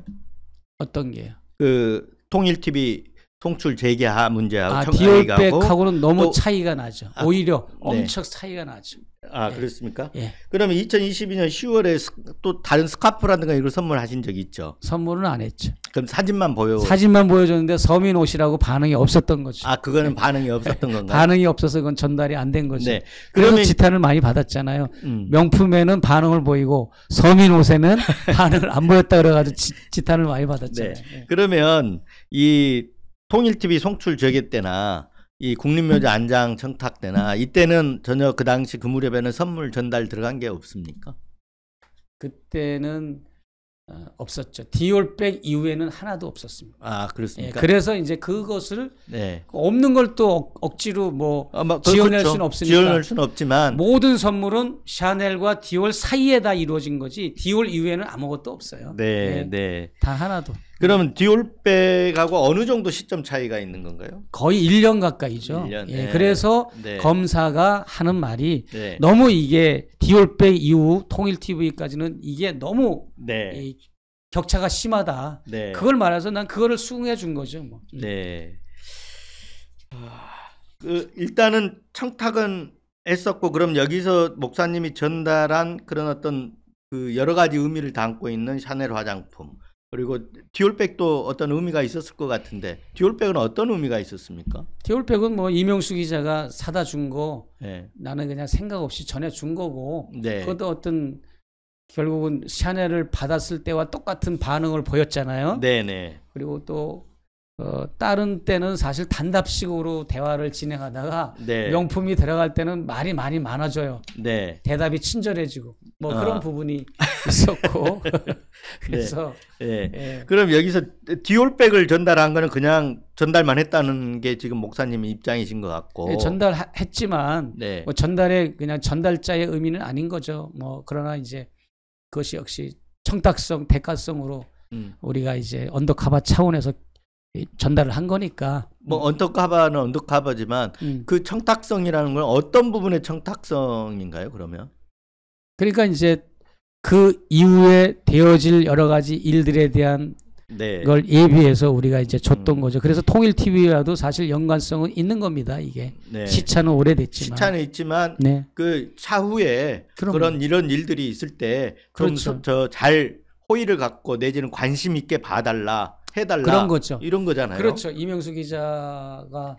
어떤 게요? 그 통일 TV 송출 재개하 문제하고 아, 디올백하고는 너무 또, 차이가 나죠. 아, 오히려 네. 엄청 차이가 나죠. 아 예. 그렇습니까? 예. 그러면 2022년 10월에 또 다른 스카프라든가 이걸 선물하신 적이 있죠? 선물은 안 했죠. 그럼 사진만 보여 사진만 보여줬는데 서민 옷이라고 반응이 없었던 거죠. 아 그거는 예. 반응이 없었던 건가요? 반응이 없어서 그건 전달이 안 된 거죠. 네. 그래러면 지탄을 많이 받았잖아요. 음. 명품에는 반응을 보이고 서민 옷에는 반응을 안 보였다 그래가지고 지, 지탄을 많이 받았죠아요 네. 그러면 이 통일TV 송출 재개 때나 이 국립묘지 안장 청탁 때나 이때는 전혀 그 당시 그 무렵에는 선물 전달 들어간 게 없습니까? 그때는 어, 없었죠. 디올백 이후에는 하나도 없었습니다. 아 그렇습니까? 예, 그래서 이제 그것을 네. 없는 걸 또 억지로 뭐 아, 막, 뭐, 지원할 그렇죠. 수는 없으니까 지원할 수는 없지만 모든 선물은 샤넬과 디올 사이에 다 이루어진 거지 디올 이후에는 아무것도 없어요. 네, 예, 네. 네. 단 하나도. 그러면 디올백하고 어느 정도 시점 차이가 있는 건가요? 거의 1년 가까이죠. 1년. 예, 네. 그래서 네. 검사가 하는 말이 네. 너무 이게 디올백 이후 통일 TV까지는 이게 너무 네. 이 격차가 심하다. 네. 그걸 말해서 난 그거를 수긍해 준 거죠. 뭐. 음. 네. 아, 그 일단은 청탁은 했었고 그럼 여기서 목사님이 전달한 그런 어떤 그 여러 가지 의미를 담고 있는 샤넬 화장품 그리고 디올백도 어떤 의미가 있었을 것 같은데 디올백은 어떤 의미가 있었습니까? 디올백은 뭐 이명수 기자가 사다 준 거, 네. 나는 그냥 생각 없이 전해 준 거고 네. 그것도 어떤 결국은 샤넬을 받았을 때와 똑같은 반응을 보였잖아요. 네네. 네. 그리고 또 어, 다른 때는 사실 단답식으로 대화를 진행하다가 네. 명품이 들어갈 때는 말이 많이 많아져요. 네. 대답이 친절해지고 뭐 아. 그런 아. 부분이 있었고 그래서 네. 네. 예. 그럼 여기서 디올백을 전달한 거는 그냥 전달만 했다는 게 지금 목사님의 입장이신 것 같고 예, 전달했지만 네. 뭐 전달의 그냥 전달자의 의미는 아닌 거죠. 뭐 그러나 이제 그것이 역시 청탁성 대가성으로 음. 우리가 이제 언더카바 차원에서 전달을 한 거니까. 뭐언덕카바는언덕카바지만 음. 음. 그 청탁성이라는 건 어떤 부분의 청탁성인가요? 그러면? 그러니까 이제 그 이후에 되어질 여러 가지 일들에 대한 네. 걸 예비해서 우리가 이제 줬던 음. 거죠. 그래서 통일 t v 라도 사실 연관성은 있는 겁니다. 이게 네. 시차는 오래됐지만 시차는 있지만 네. 그 차후에 그럼요. 그런 이런 일들이 있을 때 그럼 그렇죠. 저잘 호의를 갖고 내지는 관심 있게 봐달라 해달라 그런 거죠. 이런 거잖아요. 그렇죠. 이명수 기자가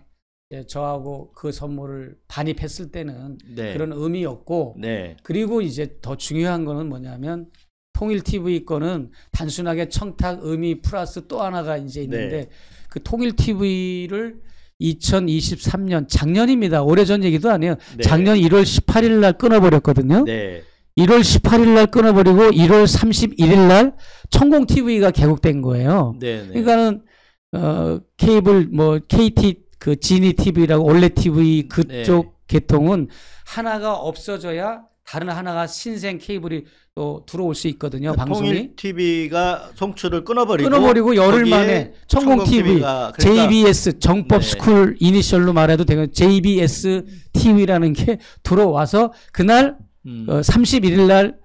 저하고 그 선물을 반입했을 때는 네. 그런 의미였고 네. 그리고 이제 더 중요한 거는 뭐냐면 통일 TV 거는 단순하게 청탁 의미 플러스 또 하나가 이제 있는데 네. 그 통일 TV를 2023년 작년입니다. 오래전 얘기도 아니에요. 네. 작년 1월 18일 날 끊어버렸거든요. 네. 1월 18일 날 끊어버리고 1월 31일 날 천공 TV가 개국된 거예요. 네네. 네. 그러니까는 어 케이블 뭐 KT 그 지니 TV라고 올레 TV 그쪽 네. 계통은 하나가 없어져야 다른 하나가 신생 케이블이 또 들어올 수 있거든요. 그러니까 방송이 TV가 송출을 끊어버리고 끊어버리고 열흘 만에 천공 TV, JBS 그러니까 정법 네. 스쿨 이니셜로 말해도 되는 JBS TV라는 게 들어와서 그날 음. 어, 31일 날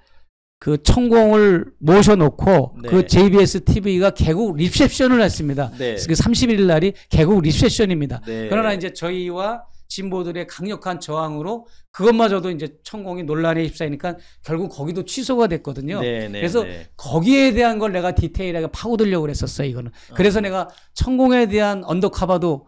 그 청공을 모셔놓고 네. 그 JBS TV가 개국 리셉션을 했습니다. 네. 그 31일 날이 개국 리셉션입니다. 네. 그러나 이제 저희와 진보들의 강력한 저항으로 그것마저도 이제 천공이 논란에 휩싸이니까 결국 거기도 취소가 됐거든요. 네네, 네, 그래서 네 거기에 대한 걸 내가 디테일하게 파고들려고 그랬었어요, 이거는. 어. 그래서 어. 내가 천공에 대한 언더카바도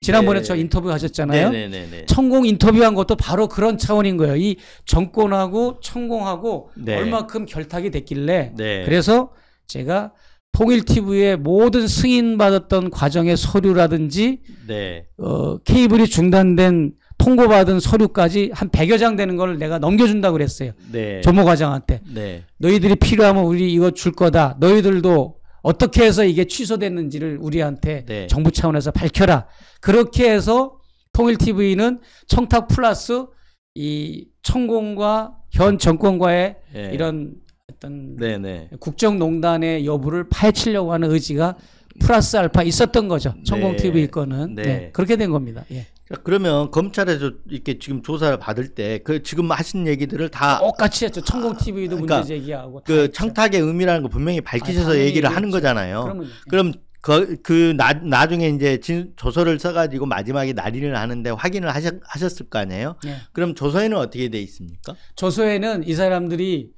지난번에 네. 저 인터뷰 하셨잖아요. 네네네. 천공 인터뷰한 것도 바로 그런 차원인 거예요. 이 정권하고 천공하고 네. 얼마큼 결탁이 됐길래 네. 그래서 제가 통일 TV의 모든 승인받았던 과정의 서류라든지 네. 어, 케이블이 중단된 통고받은 서류까지 한 100여 장 되는 걸 내가 넘겨준다고 그랬어요. 네. 조모 과장한테 네. 너희들이 필요하면 우리 이거 줄 거다. 너희들도 어떻게 해서 이게 취소됐는지를 우리한테 네. 정부 차원에서 밝혀라. 그렇게 해서 통일 TV는 청탁 플러스 이 청공과 현 정권과의 네. 이런 어떤 네, 네, 국정농단의 여부를 파헤치려고 하는 의지가 플러스 알파 있었던 거죠. 청공 TV 네. 거는 네. 그렇게 된 겁니다. 예. 그러니까 그러면 검찰에서 이렇게 지금 조사를 받을 때 그 지금 하신 얘기들을 다 똑같이 했죠. 천공 아, TV도 그러니까 문제 제기하고 그 청탁의 의미라는 거 분명히 밝히셔서 아, 얘기를 하는 그렇죠. 거잖아요. 그 그럼 그, 그 나, 나중에 이제 진, 조서를 써가지고 마지막에 날인을 하는데 확인을 하셨, 하셨을 거 아니에요? 네. 그럼 조서에는 어떻게 돼 있습니까? 조서에는 이 사람들이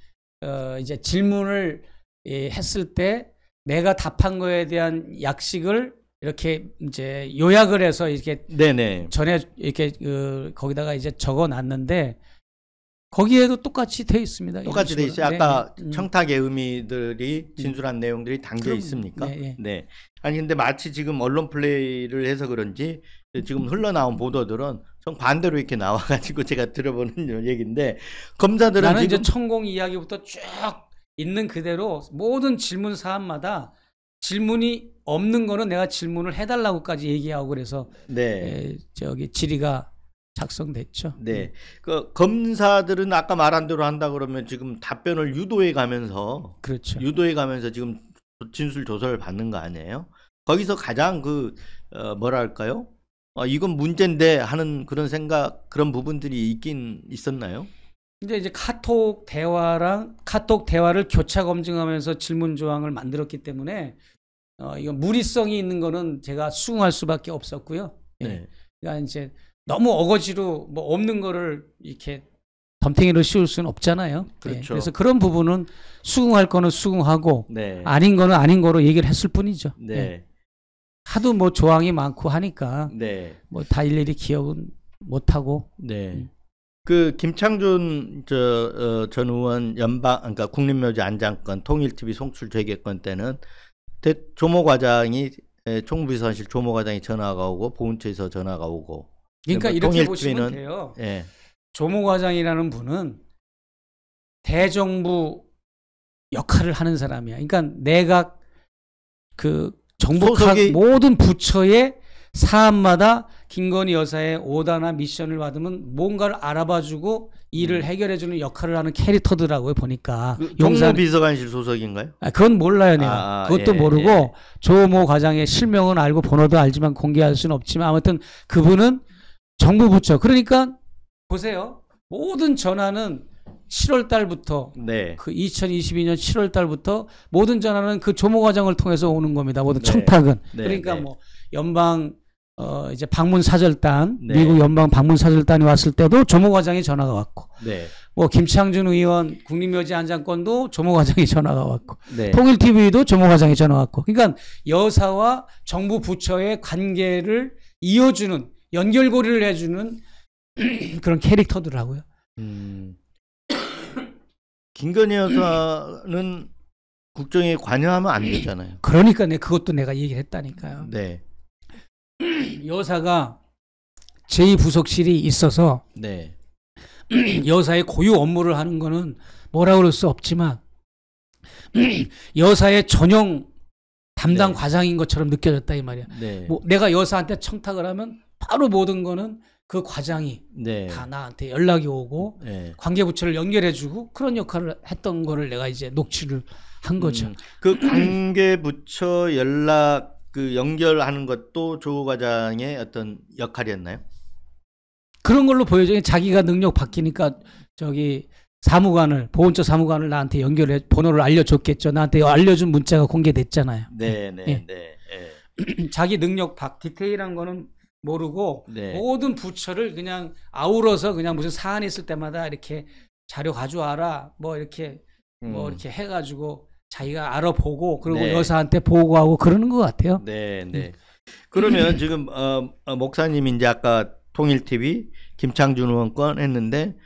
어, 이제 질문을 예, 했을 때 내가 답한 거에 대한 약식을 이렇게 이제 요약을 해서 이렇게 네네. 전에 이렇게 그 거기다가 이제 적어 놨는데 거기에도 똑같이 돼 있습니다. 똑같이 돼 있어요. 아까 네. 네. 음. 청탁의 의미들이 음. 진술한 음. 내용들이 담겨 있습니까? 네, 네. 네. 아니 근데 마치 지금 언론 플레이를 해서 그런지 지금 흘러나온 보도들은 좀 반대로 이렇게 나와가지고 제가 들어보는 얘기인데 검사들은 나는 지금 이제 천공 이야기부터 쭉 있는 그대로 모든 질문 사안마다 질문이 없는 거는 내가 질문을 해달라고까지 얘기하고 그래서 네. 에, 예, 저기 질의가 작성됐죠. 네. 그 검사들은 아까 말한 대로 한다 그러면 지금 답변을 유도해 가면서 그렇죠. 유도해 가면서 지금 진술 조사를 받는 거 아니에요? 거기서 가장 그 어, 뭐랄까요? 어, 이건 문제인데 하는 그런 생각 그런 부분들이 있긴 있었나요? 근데 이제 카톡 대화랑 카톡 대화를 교차 검증하면서 질문 조항을 만들었기 때문에 어, 이거 무리성이 있는 거는 제가 수긍할 수밖에 없었고요. 예. 네. 그러니까 이제 너무 어거지로 뭐 없는 거를 이렇게 덤탱이로 씌울 수는 없잖아요. 예. 그렇죠. 예. 그래서 그런 부분은 수긍할 거는 수긍하고 네. 아닌 거는 아닌 거로 얘기를 했을 뿐이죠. 네. 예. 하도 뭐 조항이 많고 하니까 네. 뭐 다 일일이 기억은 못 하고. 네. 음. 그 김창준 저전 어, 의원 연방 그러니까 국립묘지 안장권 통일TV 송출 재개권 때는 대, 조모 과장이 에, 예, 총부비서실 조모 과장이 전화가 오고 보훈처에서 전화가 오고 그러니까 뭐 이렇게 보시면 돼요. 예. 조모 과장이라는 분은 대정부 역할을 하는 사람이야. 그러니까 내가그 정부 각 모든 부처의 사안마다 김건희 여사의 오다나 미션을 받으면 뭔가를 알아봐주고 일을 음. 해결해주는 역할을 하는 캐릭터더라고요 보니까 그, 용산 비서관실 소속인가요? 아, 그건 몰라요 내가 아, 아, 그것도 예, 모르고 예. 조모 과장의 실명은 알고 번호도 알지만 공개할 수는 없지만 아무튼 그분은 정부 부처 그러니까 보세요 모든 전화는 7월 달부터 네. 그 2022년 7월 달부터 모든 전화는 그 조모 과정을 통해서 오는 겁니다. 모든 네. 청탁은 네. 그러니까 네. 뭐 연방 어 이제 방문 사절단 네. 미국 연방 방문 사절단이 왔을 때도 조모 과장이 전화가 왔고 네. 뭐 김창준 의원 국립묘지 안장권도 조모 과장이 전화가 왔고 네. 통일 TV도 조모 과장이 전화 왔고 그러니까 여사와 정부 부처의 관계를 이어주는 연결고리를 해주는 그런 캐릭터더라고요. 음. 김건희 여사는 국정에 관여하면 안 되잖아요. 그러니까 내 그것도 내가 얘기를 했다니까요. 네. 여사가 제2부속실이 있어서 네. 여사의 고유 업무를 하는 거는 뭐라 그럴 수 없지만 여사의 전용 담당 네. 과장인 것처럼 느껴졌다 이 말이야. 네. 뭐 내가 여사한테 청탁을 하면 바로 모든 거는 그 과장이 네. 다 나한테 연락이 오고 네. 관계부처를 연결해주고 그런 역할을 했던 거를 내가 이제 녹취를 한 거죠. 음, 그 관계부처 연락 그 연결하는 것도 조 과장의 어떤 역할이었나요? 그런 걸로 보여져요. 자기가 능력 바뀌니까 저기 사무관을 보훈처 사무관을 나한테 연결해 번호를 알려줬겠죠. 나한테 알려준 문자가 공개됐잖아요. 네, 네, 예. 네. 네. 네. 자기 능력 박 디테일한 거는 모르고 네. 모든 부처를 그냥 아우러서 그냥 무슨 사안이 있을 때마다 이렇게 자료 가져와라 뭐 이렇게 뭐 음. 뭐 이렇게 해가지고 자기가 알아보고 그리고 네. 여사한테 보고하고 그러는 것 같아요. 네, 네. 음. 그러면 지금 어, 어, 목사님 이제 아까 통일 TV 김창준 의원 건 했는데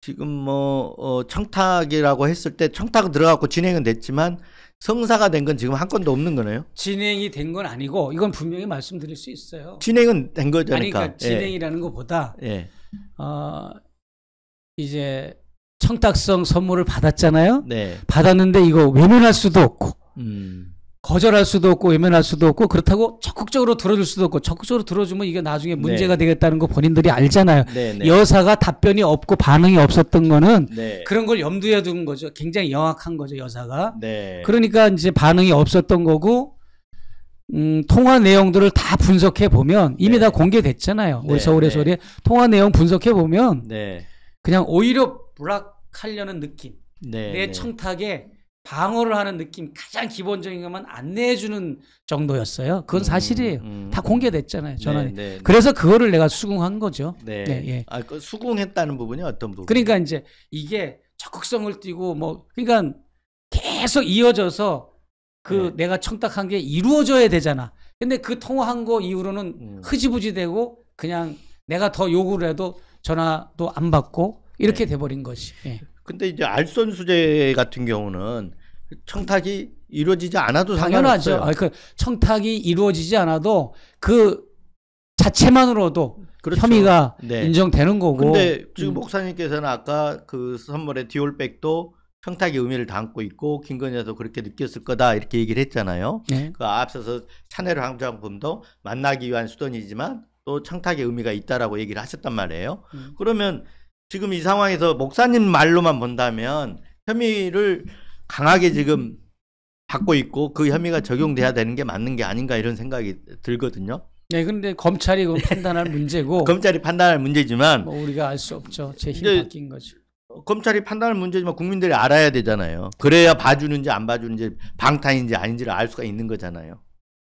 지금 뭐 어, 청탁이라고 했을 때 청탁 들어갔고 진행은 됐지만 성사가 된 건 지금 한 건도 없는 거네요. 진행이 된 건 아니고 이건 분명히 말씀드릴 수 있어요. 진행은 된 거죠. 그러니까, 그러니까 예. 진행이라는 예. 것보다 예. 어, 이제 청탁성 선물을 받았잖아요. 네. 받았는데 이거 외면할 수도 없고 음. 거절할 수도 없고 외면할 수도 없고 그렇다고 적극적으로 들어줄 수도 없고 적극적으로 들어주면 이게 나중에 네. 문제가 네. 되겠다는 거 본인들이 알잖아요. 네, 네. 여사가 답변이 없고 반응이 없었던 거는 네. 그런 걸 염두에 둔 거죠. 굉장히 영악한 거죠 여사가. 네. 그러니까 이제 반응이 없었던 거고 음, 통화 내용들을 다 분석해 보면 이미 다 공개됐잖아요. 올 서울의 소리 통화 내용 분석해 보면. 그냥 오히려 불락하려는 느낌. 네, 내 네. 청탁에 방어를 하는 느낌 가장 기본적인 것만 안내해주는 정도였어요. 그건 음, 사실이에요. 음. 다 공개됐잖아요. 전원이. 네, 네, 네. 그래서 그거를 내가 수긍한 거죠. 네. 네. 예. 아, 그 수긍했다는 부분이 어떤 부분? 그러니까 이제 이게 적극성을 띠고 뭐 그러니까 계속 이어져서 그 내가 청탁한 게 이루어져야 되잖아. 근데 그 통화한 거 이후로는 음. 흐지부지 되고 그냥 내가 더 요구를 해도 전화도 안 받고 이렇게 네. 돼버린 것이. 예. 근데 이제 알선수재 같은 경우는 청탁이 이루어지지 않아도 당연하죠. 상관없어요. 아, 그 청탁이 이루어지지 않아도 그 자체만으로도 그렇죠. 혐의가 네. 인정되는 거고. 근데 지금 음. 목사님께서는 아까 그 선물의 디올백도 청탁의 의미를 담고 있고 김건희도 그렇게 느꼈을 거다 이렇게 얘기를 했잖아요. 네. 그 앞서서 샤넬 화장품도 만나기 위한 수단이지만 또 창탁의 의미가 있다라고 얘기를 하셨단 말이에요. 음. 그러면 지금 이 상황에서 목사님 말로만 본다면 혐의를 강하게 지금 받고 있고 그 혐의가 적용돼야 되는 게 맞는 게 아닌가 이런 생각이 들거든요. 네, 그런데 검찰이 그 판단할 문제고 검찰이 판단할 문제지만 뭐 우리가 알 수 없죠. 제힘 바뀐 거죠. 검찰이 판단할 문제지만 국민들이 알아야 되잖아요. 그래야 봐주는지 안 봐주는지 방탄인지 아닌지를 알 수가 있는 거잖아요.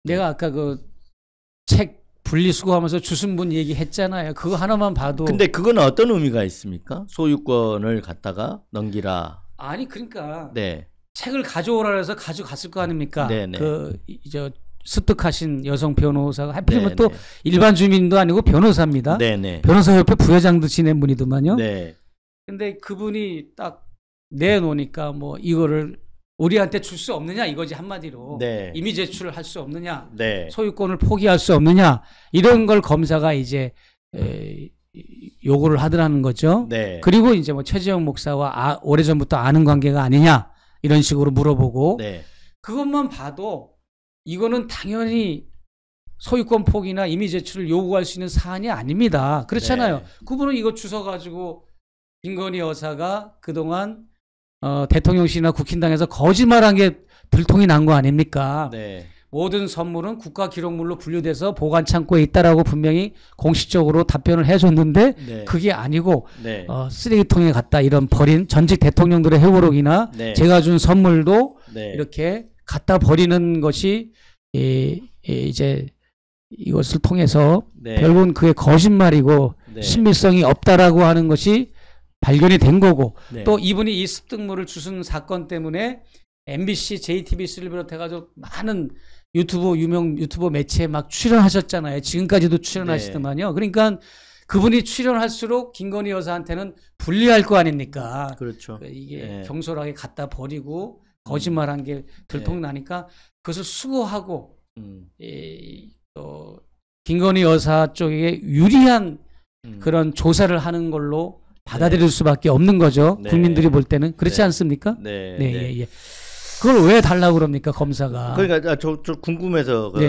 내가 아까 그책 분리수거하면서 주신분 얘기했잖아요. 그거 하나만 봐도. 근데 그건 어떤 의미가 있습니까? 소유권을 갖다가 넘기라. 아니 그러니까. 네. 책을 가져오라 해서 가져갔을 거 아닙니까? 네네. 네. 그 이제 습득하신 여성 변호사가 하필이면 네네. 또 네. 일반 주민도 아니고 변호사입니다. 네네. 네. 변호사 협회 부회장도 지낸 분이더만요. 네. 근데 그분이 딱 내놓으니까 뭐 이거를 우리한테 줄 수 없느냐 이거지 한마디로 네. 이미 제출을 할 수 없느냐 네. 소유권을 포기할 수 없느냐 이런 걸 검사가 이제 에, 요구를 하더라는 거죠. 네. 그리고 이제 뭐 최재형 목사와 아, 오래전부터 아는 관계가 아니냐 이런 식으로 물어보고 네. 그것만 봐도 이거는 당연히 소유권 포기나 이미 제출을 요구할 수 있는 사안이 아닙니다. 그렇잖아요. 네. 그분은 이거 주서 가지고 김건희 여사가 그동안 어, 대통령실이나 국힘당에서 거짓말한 게 들통이 난 거 아닙니까? 네. 모든 선물은 국가 기록물로 분류돼서 보관 창고에 있다라고 분명히 공식적으로 답변을 해줬는데 네. 그게 아니고 네. 어, 쓰레기통에 갔다 이런 버린 전직 대통령들의 회고록이나 네. 제가 준 선물도 네. 이렇게 갖다 버리는 것이 이, 이 이제 이것을 통해서 네. 결국은 그게 거짓말이고 네. 신빙성이 없다라고 하는 것이 발견이 된 거고 네. 또 이분이 이 습득물을 주신 사건 때문에 MBC, JTBC를 비롯해가지고 많은 유튜브 유명 유튜버 매체에 막 출연하셨잖아요. 지금까지도 출연하시더만요. 네. 그러니까 그분이 출연할수록 김건희 여사한테는 불리할 거 아닙니까? 그렇죠. 그 이게 네. 경솔하게 갖다 버리고 음. 거짓말한 게 들통나니까 네. 그것을 수고하고 음. 이, 또 김건희 여사 쪽에 유리한 음. 그런 조사를 하는 걸로 받아들일 네. 수밖에 없는 거죠. 네. 국민들이 볼 때는 그렇지 네. 않습니까? 네. 네. 예, 예. 그걸 왜 달라고 그럽니까 검사가? 그러니까 아, 저, 저 궁금해서 그, 예,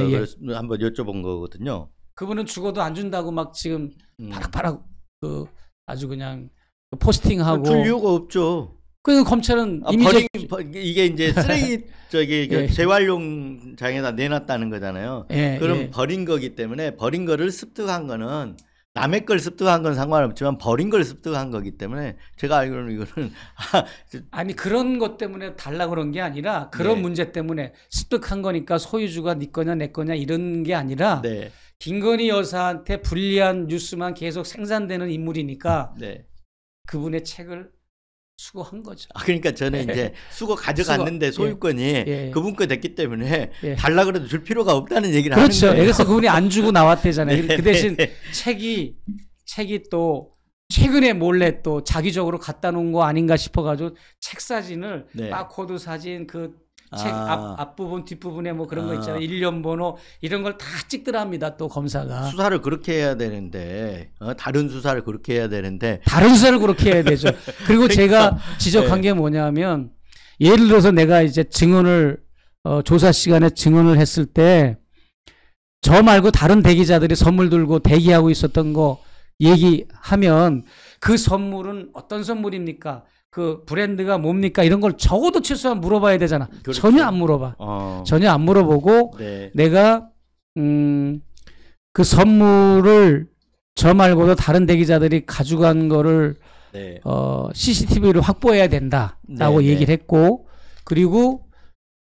예. 한번 여쭤본 거거든요. 그분은 죽어도 안 준다고 막 지금 음. 파락파락 그 아주 그냥 그 포스팅하고 줄 이유가 없죠. 그 검찰은 아, 이미 버린, 이게 이제 쓰레기 예. 저기 그 예. 재활용 장에다 내놨다는 거잖아요. 예, 그럼 예. 버린 거기 때문에 버린 거를 습득한 거는 네. 남의 걸 습득한 건 상관없지만 버린 걸 습득한 거기 때문에 제가 알기로는 이거는 아, 아니 그런 것 때문에 달라 그런 게 아니라 그런 네. 문제 때문에 습득한 거니까 소유주가 네 거냐 내 거냐 이런 게 아니라 네. 김건희 여사한테 불리한 뉴스만 계속 생산되는 인물이니까 네. 그분의 책을 수거한 거죠. 아, 그러니까 저는 예. 이제 수거 가져갔는데 수거. 소유권이 예, 예, 예. 그분 거 됐기 때문에 예. 달라 그래도 줄 필요가 없다는 얘기를 하는 그렇죠. 거예요. 예, 그래서 그분이 안 주고 나왔대잖아요. 네, 그 대신 네. 책이 책이 또 최근에 몰래 또 자기적으로 갖다 놓은 거 아닌가 싶어가지고 책 사진을 네. 바코드 사진 그책 아. 앞, 부분 뒷부분에 뭐 그런 거 아. 있잖아요. 일련 번호 이런 걸 다 찍더랍니다. 또 검사가. 수사를 그렇게 해야 되는데 어? 다른 수사를 그렇게 해야 되는데 다른 수사를 그렇게 해야 되죠. 그리고 그러니까, 제가 지적한 네. 게 뭐냐면 예를 들어서 내가 이제 증언을 어, 조사 시간에 증언을 했을 때 저 말고 다른 대기자들이 선물 들고 대기하고 있었던 거 얘기하면 그 선물은 어떤 선물입니까? 그 브랜드가 뭡니까 이런 걸 적어도 최소한 물어봐야 되잖아. 그렇죠. 전혀 안 물어봐. 어. 전혀 안 물어보고 네. 내가 음그 선물을 저 말고도 다른 대기자들이 가져간 거를 네. 어 c c t v 를 확보해야 된다라고 네, 네, 얘기를 했고 그리고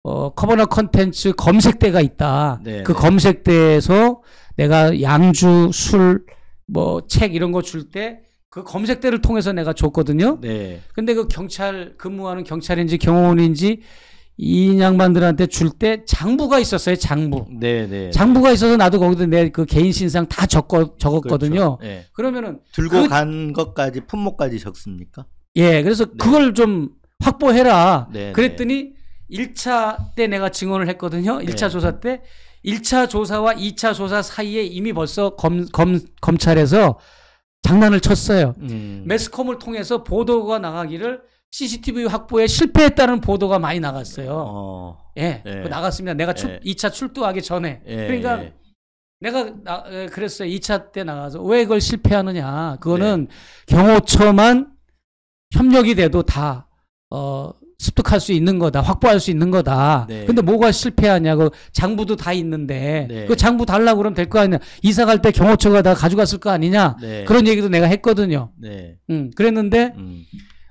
어 커버너 컨텐츠 검색대가 있다. 네, 그 네. 검색대에서 내가 양주 술 뭐 책 이런 거줄때 그 검색대를 통해서 내가 줬거든요. 네. 근데 그 경찰 근무하는 경찰인지 경호원인지 이 양반들한테 줄 때 장부가 있었어요. 장부. 네, 네. 장부가 있어서 나도 거기다 내그 개인 신상 다 적거, 적었거든요. 그렇죠. 네. 그러면은 들고 그, 간 것까지 품목까지 적습니까? 예. 그래서 네. 그걸 좀 확보해라. 네, 네. 그랬더니 네. 1차 때 내가 증언을 했거든요. 1차 네. 조사 때 1차 조사와 2차 조사 사이에 이미 벌써 검, 검, 검찰에서 장난을 쳤어요. 음. 매스컴을 통해서 보도가 나가기를 CCTV 확보에 실패했다는 보도가 많이 나갔어요. 어. 예, 예. 그 나갔습니다. 내가 출, 예. 2차 출두하기 전에. 예. 예 그러니까 예. 내가 나, 예, 그랬어요. 2차 때 나가서 왜그걸 실패하느냐. 그거는 네. 경호처만 협력이 돼도 다, 어, 습득할 수 있는 거다, 확보할 수 있는 거다. 네. 근데 뭐가 실패하냐고 장부도 다 있는데 네. 그 장부 달라 고 그러면 될 거 아니냐. 이사 갈 때 경호처가 다 가져갔을 거 아니냐. 네. 그런 얘기도 내가 했거든요. 네. 음, 그랬는데 음.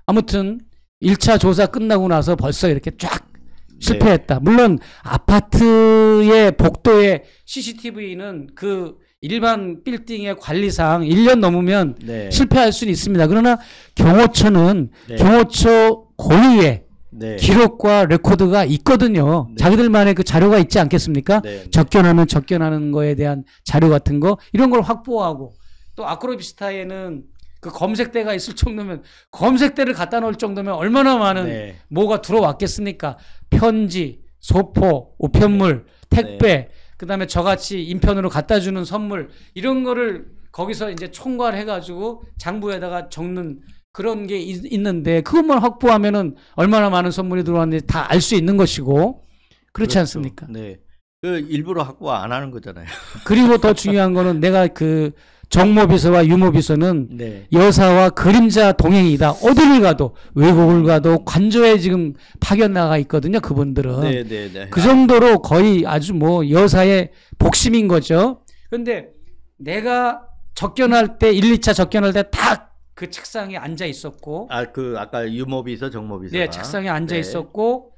아무튼 1차 조사 끝나고 나서 벌써 이렇게 쫙 네. 실패했다. 물론 아파트의 복도에 CCTV는 그 일반 빌딩의 관리상 1년 넘으면 네. 실패할 수는 있습니다. 그러나 경호처는 네. 경호처 고유의 네. 기록과 레코드가 있거든요. 네. 자기들만의 그 자료가 있지 않겠습니까? 네. 접견하면 적견하는 거에 대한 자료 같은 거 이런 걸 확보하고 또 아크로비스타에는 그 검색대가 있을 정도면 검색대를 갖다 놓을 정도면 얼마나 많은 네. 뭐가 들어왔겠습니까? 편지, 소포, 우편물, 네. 네. 택배, 그다음에 저같이 인편으로 갖다 주는 선물 이런 거를 거기서 이제 총괄해가지고 장부에다가 적는 그런 게 있, 있는데 그것만 확보하면은 얼마나 많은 선물이 들어왔는지 다 알 수 있는 것이고 그렇지 그렇죠. 않습니까? 네. 그 일부러 확보 안 하는 거잖아요. 그리고 더 중요한 거는 내가 그 정모비서와 유모비서는 네. 여사와 그림자 동행이다. 어디를 가도 외국을 가도 관저에 지금 파견 나가 있거든요. 그분들은 네, 네, 네, 그 정도로 거의 아주 뭐 여사의 복심인 거죠. 그런데 내가 접견할 때 1, 2차 접견할 때다 그 책상에 앉아 있었고 아 그 아까 유모비서 정모비서 네 책상에 앉아 네. 있었고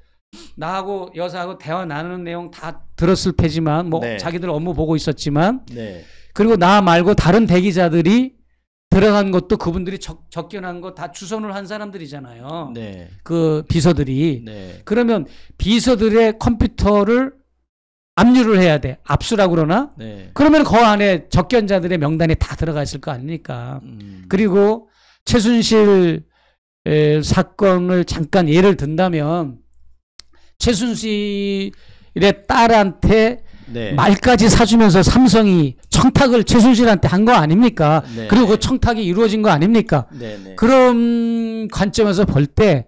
나하고 여사하고 대화 나누는 내용 다 들었을 테지만 뭐 네. 자기들 업무 보고 있었지만 네. 그리고 나 말고 다른 대기자들이 들어간 것도 그분들이 적, 적견한 거 다 주선을 한 사람들이잖아요. 네. 그 비서들이. 네. 그러면 비서들의 컴퓨터를 압류를 해야 돼. 압수라고 그러나? 네. 그러면 그 안에 적견자들의 명단이다 들어가 있을 거 아닙니까? 음. 그리고 최순실 에, 사건을 잠깐 예를 든다면 최순실의 딸한테 네. 말까지 사주면서 삼성이 청탁을 최순실한테 한 거 아닙니까? 네. 그리고 그 청탁이 이루어진 거 아닙니까? 네, 네. 그런 관점에서 볼때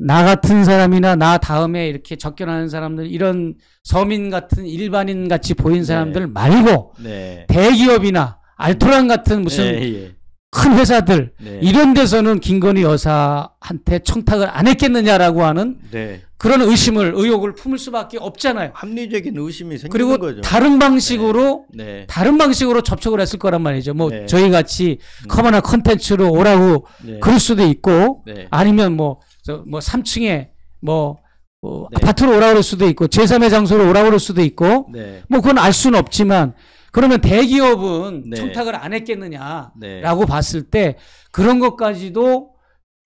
나 같은 사람이나 나 다음에 이렇게 접견하는 사람들 이런 서민 같은 일반인 같이 보인 네. 사람들 네. 말고 네. 대기업이나 알토란 같은 무슨 네, 예. 큰 회사들 네. 이런 데서는 김건희 여사한테 청탁을 안 했겠느냐라고 하는 네. 그런 의심을 의혹을 품을 수밖에 없잖아요. 합리적인 의심이 생기는 그리고 다른 방식으로 다른 방식으로 접촉을 했을 거란 말이죠. 뭐 저희 같이 음. 커머나 컨텐츠로 오라고 그럴 수도 있고 아니면 뭐뭐 3층에 뭐 어, 네. 아파트로 오라고 할 수도 있고 제3의 장소로 오라고 할 수도 있고 네. 뭐 그건 알 수는 없지만 그러면 대기업은 네. 청탁을 안 했겠느냐라고 네. 봤을 때 그런 것까지도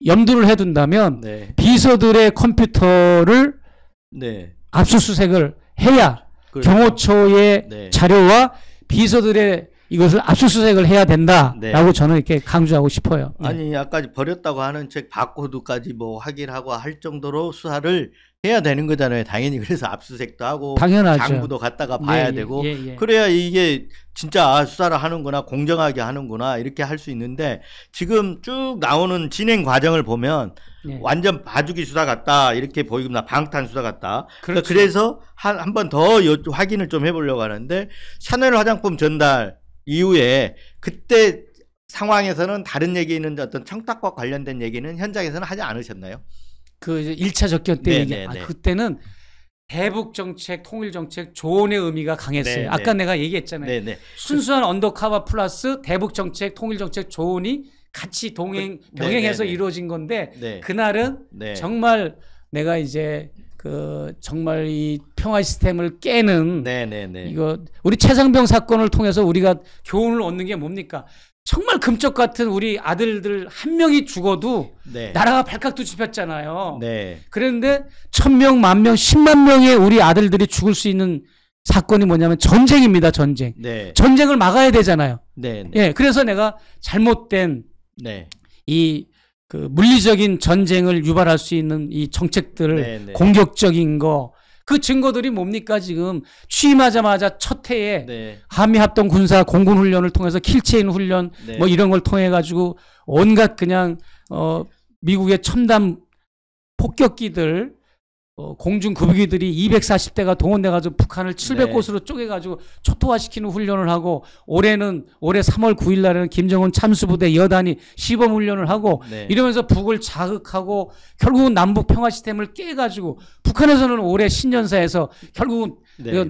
염두를 해둔다면 네. 비서들의 컴퓨터를 네. 압수수색을 해야 그렇죠. 경호처의 자료와 비서들의 이것을 압수수색을 해야 된다라고 네. 저는 이렇게 강조하고 싶어요. 예. 아니 네. 아까 버렸다고 하는 책 바코드까지 뭐 확인하고 할 정도로 수사를 해야 되는 거잖아요. 당연히 그래서 압수색도 수 하고 당연하죠. 장부도 갔다가 봐야 예, 예, 되고 예, 예, 그래야 이게 진짜 아, 수사를 하는구나 공정하게 하는구나 이렇게 할 수 있는데 지금 쭉 나오는 진행 과정을 보면 예. 완전 봐주기 수사 같다 이렇게 보이구나 방탄 수사 같다. 그러니까 그렇죠. 그래서 한한 번 더 확인을 좀 해보려고 하는데 샤넬 화장품 전달 이후에 그때 상황에서는 다른 얘기는 어떤 청탁과 관련된 얘기는 현장에서는 하지 않으셨나요? 그 이제 1차 접견 때 네, 얘기, 네, 아, 네. 그때는 대북 정책, 통일 정책 조언의 의미가 강했어요. 네네. 아까 내가 얘기했잖아요. 네네. 순수한 언더카바 플러스 대북 정책, 통일 정책 조언이 같이 동행 그, 병행해서 네네. 이루어진 건데 그날은 정말 내가 이제 그 정말 이 평화 시스템을 깨는 네네네. 네, 네. 이거 우리 최상병 사건을 통해서 우리가 교훈을 얻는 게 뭡니까? 정말 금쪽 같은 우리 아들들 한 명이 죽어도 네. 나라가 발칵 뒤집혔잖아요. 네. 그런데 천 명, 만 명, 십만 명의 우리 아들들이 죽을 수 있는 사건이 뭐냐면 전쟁입니다. 전쟁. 네. 전쟁을 막아야 되잖아요. 네. 네. 예, 그래서 내가 잘못된 이그 물리적인 전쟁을 유발할 수 있는 이 정책들 네네. 공격적인 거 그 증거들이 뭡니까 지금 취임하자마자 첫 해에 네. 한미 합동 군사 공군 훈련을 통해서 킬체인 훈련 네. 뭐 이런 걸 통해 가지고 온갖 그냥 어 미국의 첨단 폭격기들 어, 공중급유기들이 240대가 동원돼가지고 북한을 700곳으로 네. 쪼개가지고 초토화시키는 훈련을 하고 올해는 올해 3월 9일날에는 김정은 참수부대 여단이 시범 훈련을 하고 네. 이러면서 북을 자극하고 결국은 남북 평화 시스템을 깨가지고 북한에서는 올해 신년사에서 결국은 네.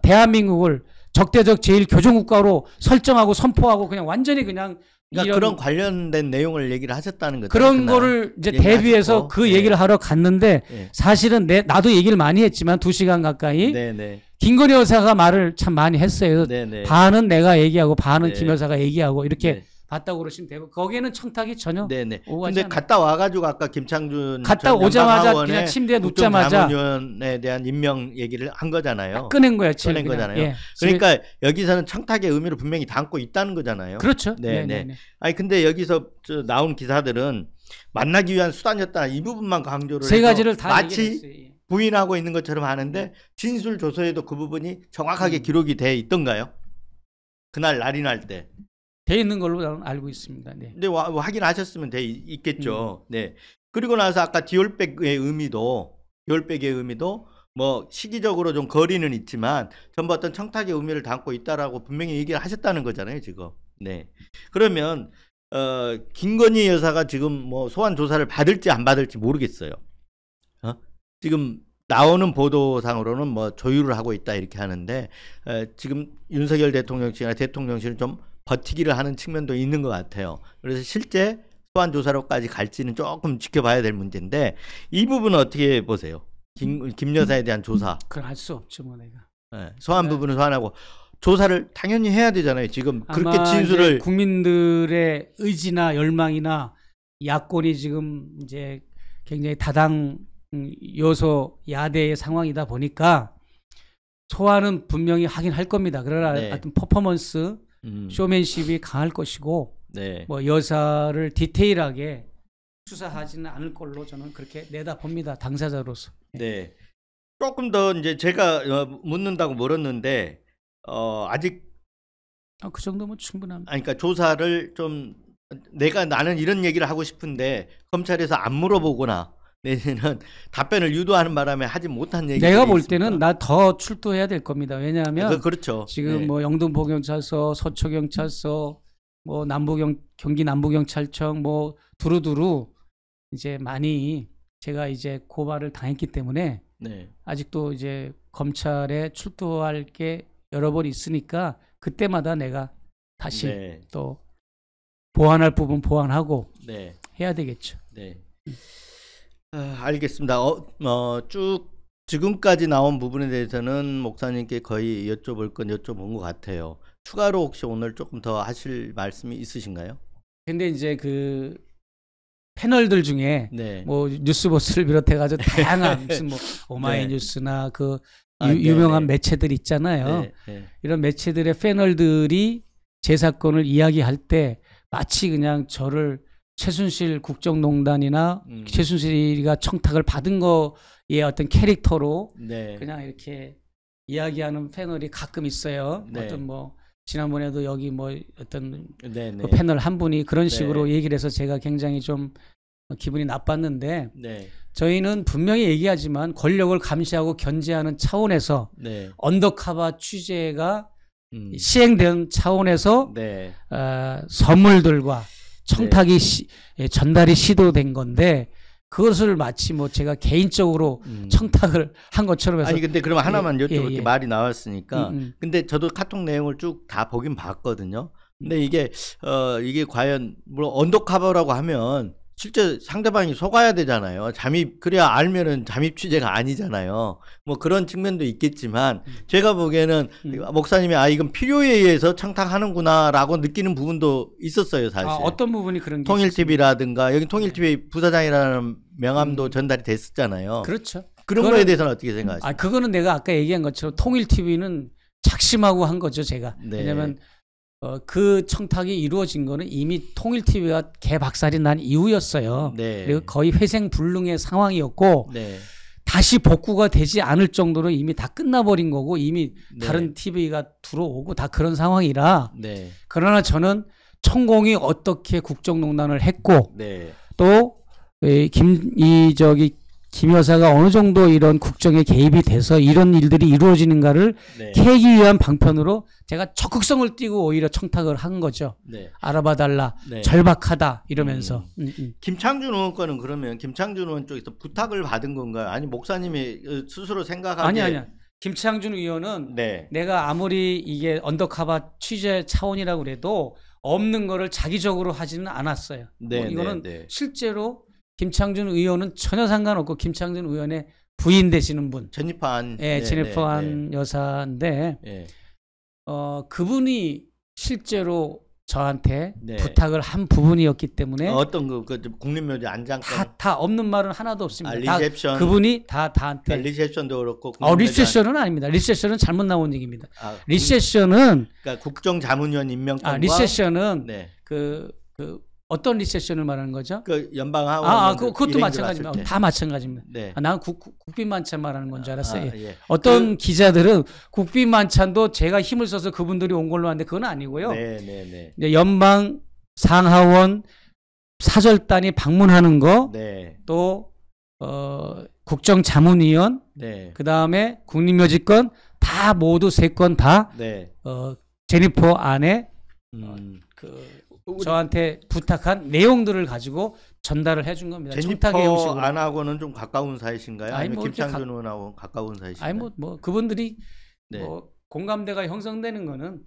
대한민국을 적대적 제일 교정국가로 설정하고 선포하고 그냥 완전히 그냥 그러니까 그런 관련된 내용을 얘기를 하셨다는 거죠. 그런 그날. 거를 이제 대비해서 하시고. 그 네. 얘기를 네. 하러 갔는데 네. 사실은 내 나도 얘기를 많이 했지만 두 시간 가까이 네, 네. 김건희 여사가 말을 참 많이 했어요. 네, 반은 내가 얘기하고 반은 김 여사가 얘기하고 이렇게 봤다고 그러시면 되고 거기에는 청탁이 전혀 네네. 근데 않아 갔다 와가지고 아까 김창준 갔다 오자마자 그냥 침대에 눕자마자 장원에 대한 임명 얘기를 한 거잖아요. 꺼낸 거야, 꺼낸 거잖아요. 예. 그러니까 집 여기서는 청탁의 의미를 분명히 담고 있다는 거잖아요. 그렇죠. 네네. 네네 아니 근데 여기서 나온 기사들은 만나기 위한 수단이었다 이 부분만 강조를 세 가지를 다 마치 예. 부인하고 있는 것처럼 하는데 네. 진술 조서에도 그 부분이 정확하게 음. 기록이 돼 있던가요? 그날 날이 날 때. 돼 있는 걸로 저는 알고 있습니다. 네. 네 와, 뭐 확인하셨으면 돼 있겠죠. 음. 네. 그리고 나서 아까 디올백의 의미도 디올백의 의미도 뭐 시기적으로 좀 거리는 있지만 전부 어떤 청탁의 의미를 담고 있다라고 분명히 얘기를 하셨다는 거잖아요, 지금. 네. 그러면 어, 김건희 여사가 지금 뭐 소환 조사를 받을지 안 받을지 모르겠어요. 어? 지금 나오는 보도상으로는 뭐 조율을 하고 있다 이렇게 하는데 에, 지금 윤석열 대통령실이나 대통령실은 좀 버티기를 하는 측면도 있는 것 같아요. 그래서 실제 소환 조사로까지 갈지는 조금 지켜봐야 될 문제인데 이 부분은 어떻게 보세요? 김, 김 여사에 대한 조사. 음, 그걸 할수 없죠, 뭐 내가. 네, 소환 네. 부분은 소환하고 조사를 당연히 해야 되잖아요. 지금 그렇게 진술을 국민들의 의지나 열망이나 야권이 지금 이제 굉장히 다당 음, 요소 야대의 상황이다 보니까 소환은 분명히 하긴 할 겁니다. 그러나 네. 하여튼 퍼포먼스 음. 쇼맨십이 강할 것이고 네. 뭐 여사를 디테일하게 수사하지는 않을 걸로 저는 그렇게 내다봅니다 당사자로서. 네. 조금 더 이제 제가 어, 묻는다고 물었는데 어 아직 아, 그 정도면 충분합니다. 아니, 그러니까 조사를 좀 내가 나는 이런 얘기를 하고 싶은데 검찰에서 안 물어보거나 내지는 답변을 유도하는 바람에 하지 못한 얘기 내가 볼 때는 나 더 출두해야 될 겁니다. 왜냐하면 그, 그렇죠. 지금 네. 뭐 영등포경찰서, 서초경찰서, 뭐 남부경 경기 남부경찰청 뭐 두루두루 이제 많이 제가 이제 고발을 당했기 때문에 네. 아직도 이제 검찰에 출두할 게 여러 번 있으니까 그때마다 내가 다시 네. 또 보완할 부분 보완하고 네. 해야 되겠죠. 네. 아, 알겠습니다. 어, 어, 쭉 지금까지 나온 부분에 대해서는 목사님께 거의 여쭤볼 건 여쭤본 것 같아요. 추가로 혹시 오늘 조금 더 하실 말씀이 있으신가요? 근데 이제 그 패널들 중에 네. 뭐 뉴스버스를 비롯해 가지고 네. 다양한 무슨 뭐 오마이뉴스나 네. 그 아, 유, 아, 유명한 네. 매체들 있잖아요. 네. 이런 매체들의 패널들이 제 사건을 이야기할 때 마치 그냥 저를 최순실 국정농단이나 음. 최순실이가 청탁을 받은 거의 어떤 캐릭터로 네. 그냥 이렇게 이야기하는 패널이 가끔 있어요. 네. 어떤 뭐 지난번에도 여기 뭐 어떤 네, 네. 그 패널 한 분이 그런 네. 식으로 얘기를 해서 제가 굉장히 좀 기분이 나빴는데 네. 저희는 분명히 얘기하지만 권력을 감시하고 견제하는 차원에서 언더카바 취재가 음. 시행된 차원에서 어, 선물들과 청탁이 네. 시, 예, 전달이 시도된 건데 그것을 마치 뭐 제가 개인적으로 음. 청탁을 한 것처럼 해서 아니 근데 그러면 하나만 예, 여쭤볼게 예, 예. 말이 나왔으니까 음, 음. 근데 저도 카톡 내용을 쭉 다 보긴 봤거든요. 근데 음. 이게 어 이게 과연 물론 언더카버라고 하면 실제 상대방이 속아야 되잖아요. 잠입 그래야 알면은 잠입 취재가 아니잖아요. 뭐 그런 측면도 있겠지만 음. 제가 보기에는 음. 아, 목사님이 아 이건 필요에 의해서 창탁하는구나라고 느끼는 부분도 있었어요, 아, 사실. 아, 어떤 부분이 그런 통일 TV라든가 여기 통일 TV 네. 부사장이라는 명함도 음. 전달이 됐었잖아요. 그렇죠. 그런 거에 대해서는 어떻게 생각하세요? 아, 그거는 내가 아까 얘기한 것처럼 통일 TV는 작심하고 한 거죠, 제가. 네. 왜냐면 어, 그 청탁이 이루어진 거는 이미 통일TV가 개박살이 난 이후였어요. 네. 그리고 거의 회생불능의 상황이었고 네. 다시 복구가 되지 않을 정도로 이미 다 끝나버린 거고 이미 네. 다른 TV가 들어오고 다 그런 상황이라 네. 그러나 저는 천공이 어떻게 국정농단을 했고 네. 또이 김이 저기 김 여사가 어느 정도 이런 국정에 개입이 돼서 이런 일들이 이루어지는가를 네. 캐기 위한 방편으로 제가 적극성을 띄고 오히려 청탁을 한 거죠. 네. 알아봐달라, 네. 절박하다 이러면서. 음. 음, 음. 김창준 의원과는 그러면 김창준 의원 쪽에서 부탁을 받은 건가요? 아니 목사님이 스스로 생각하는에 아니 아니야. 김창준 의원은 네. 내가 아무리 이게 언더카바 취재 차원이라고 그래도 없는 거를 자기적으로 하지는 않았어요. 네, 뭐 이거는 네, 네. 실제로 김창준 의원은 전혀 상관없고 김창준 의원의 부인 되시는 분. 전입한. 예, 예 네, 진입한 네, 여사인데 네. 어, 그분이 실제로 저한테 네. 부탁을 한 부분이었기 때문에 어, 떤 그, 그 국립묘지 안장 다다 없는 말은 하나도 없습니다. 아, 리셉션 다, 그분이 다 다한테 아, 리셉션도 그렇고 어 리셉션은 안... 아닙니다. 리셉션은 잘못 나온 얘기입니다. 아, 리셉션은 그러니까 국정자문위원 임명권과 아, 리셉션은 네. 그, 그 어떤 리세션을 말하는 거죠? 그 연방하고 아, 아 그, 것도 마찬가지입니다. 다 마찬가지입니다. 네. 아, 난 국, 국빈 만찬 말하는 건 줄 알았어요. 아, 예. 어떤 그, 기자들은 국빈 만찬도 제가 힘을 써서 그분들이 온 걸로 아는데 그건 아니고요. 네, 네, 네. 연방 상하원 사절단이 방문하는 거, 네. 또 어, 국정자문위원, 네. 그 다음에 국립묘지권 다 모두 세 건다 네. 어, 제니퍼 안에 음. 어, 그 저한테 부탁한 내용들을 가지고 전달을 해 준 겁니다. 정탁의 안하고는 좀 가까운 사이신가요? 아니, 아니면 뭐 김창준 의원하고 가까운 사이신가요? 아니 뭐, 뭐 그분들이 네. 뭐 공감대가 형성되는 거는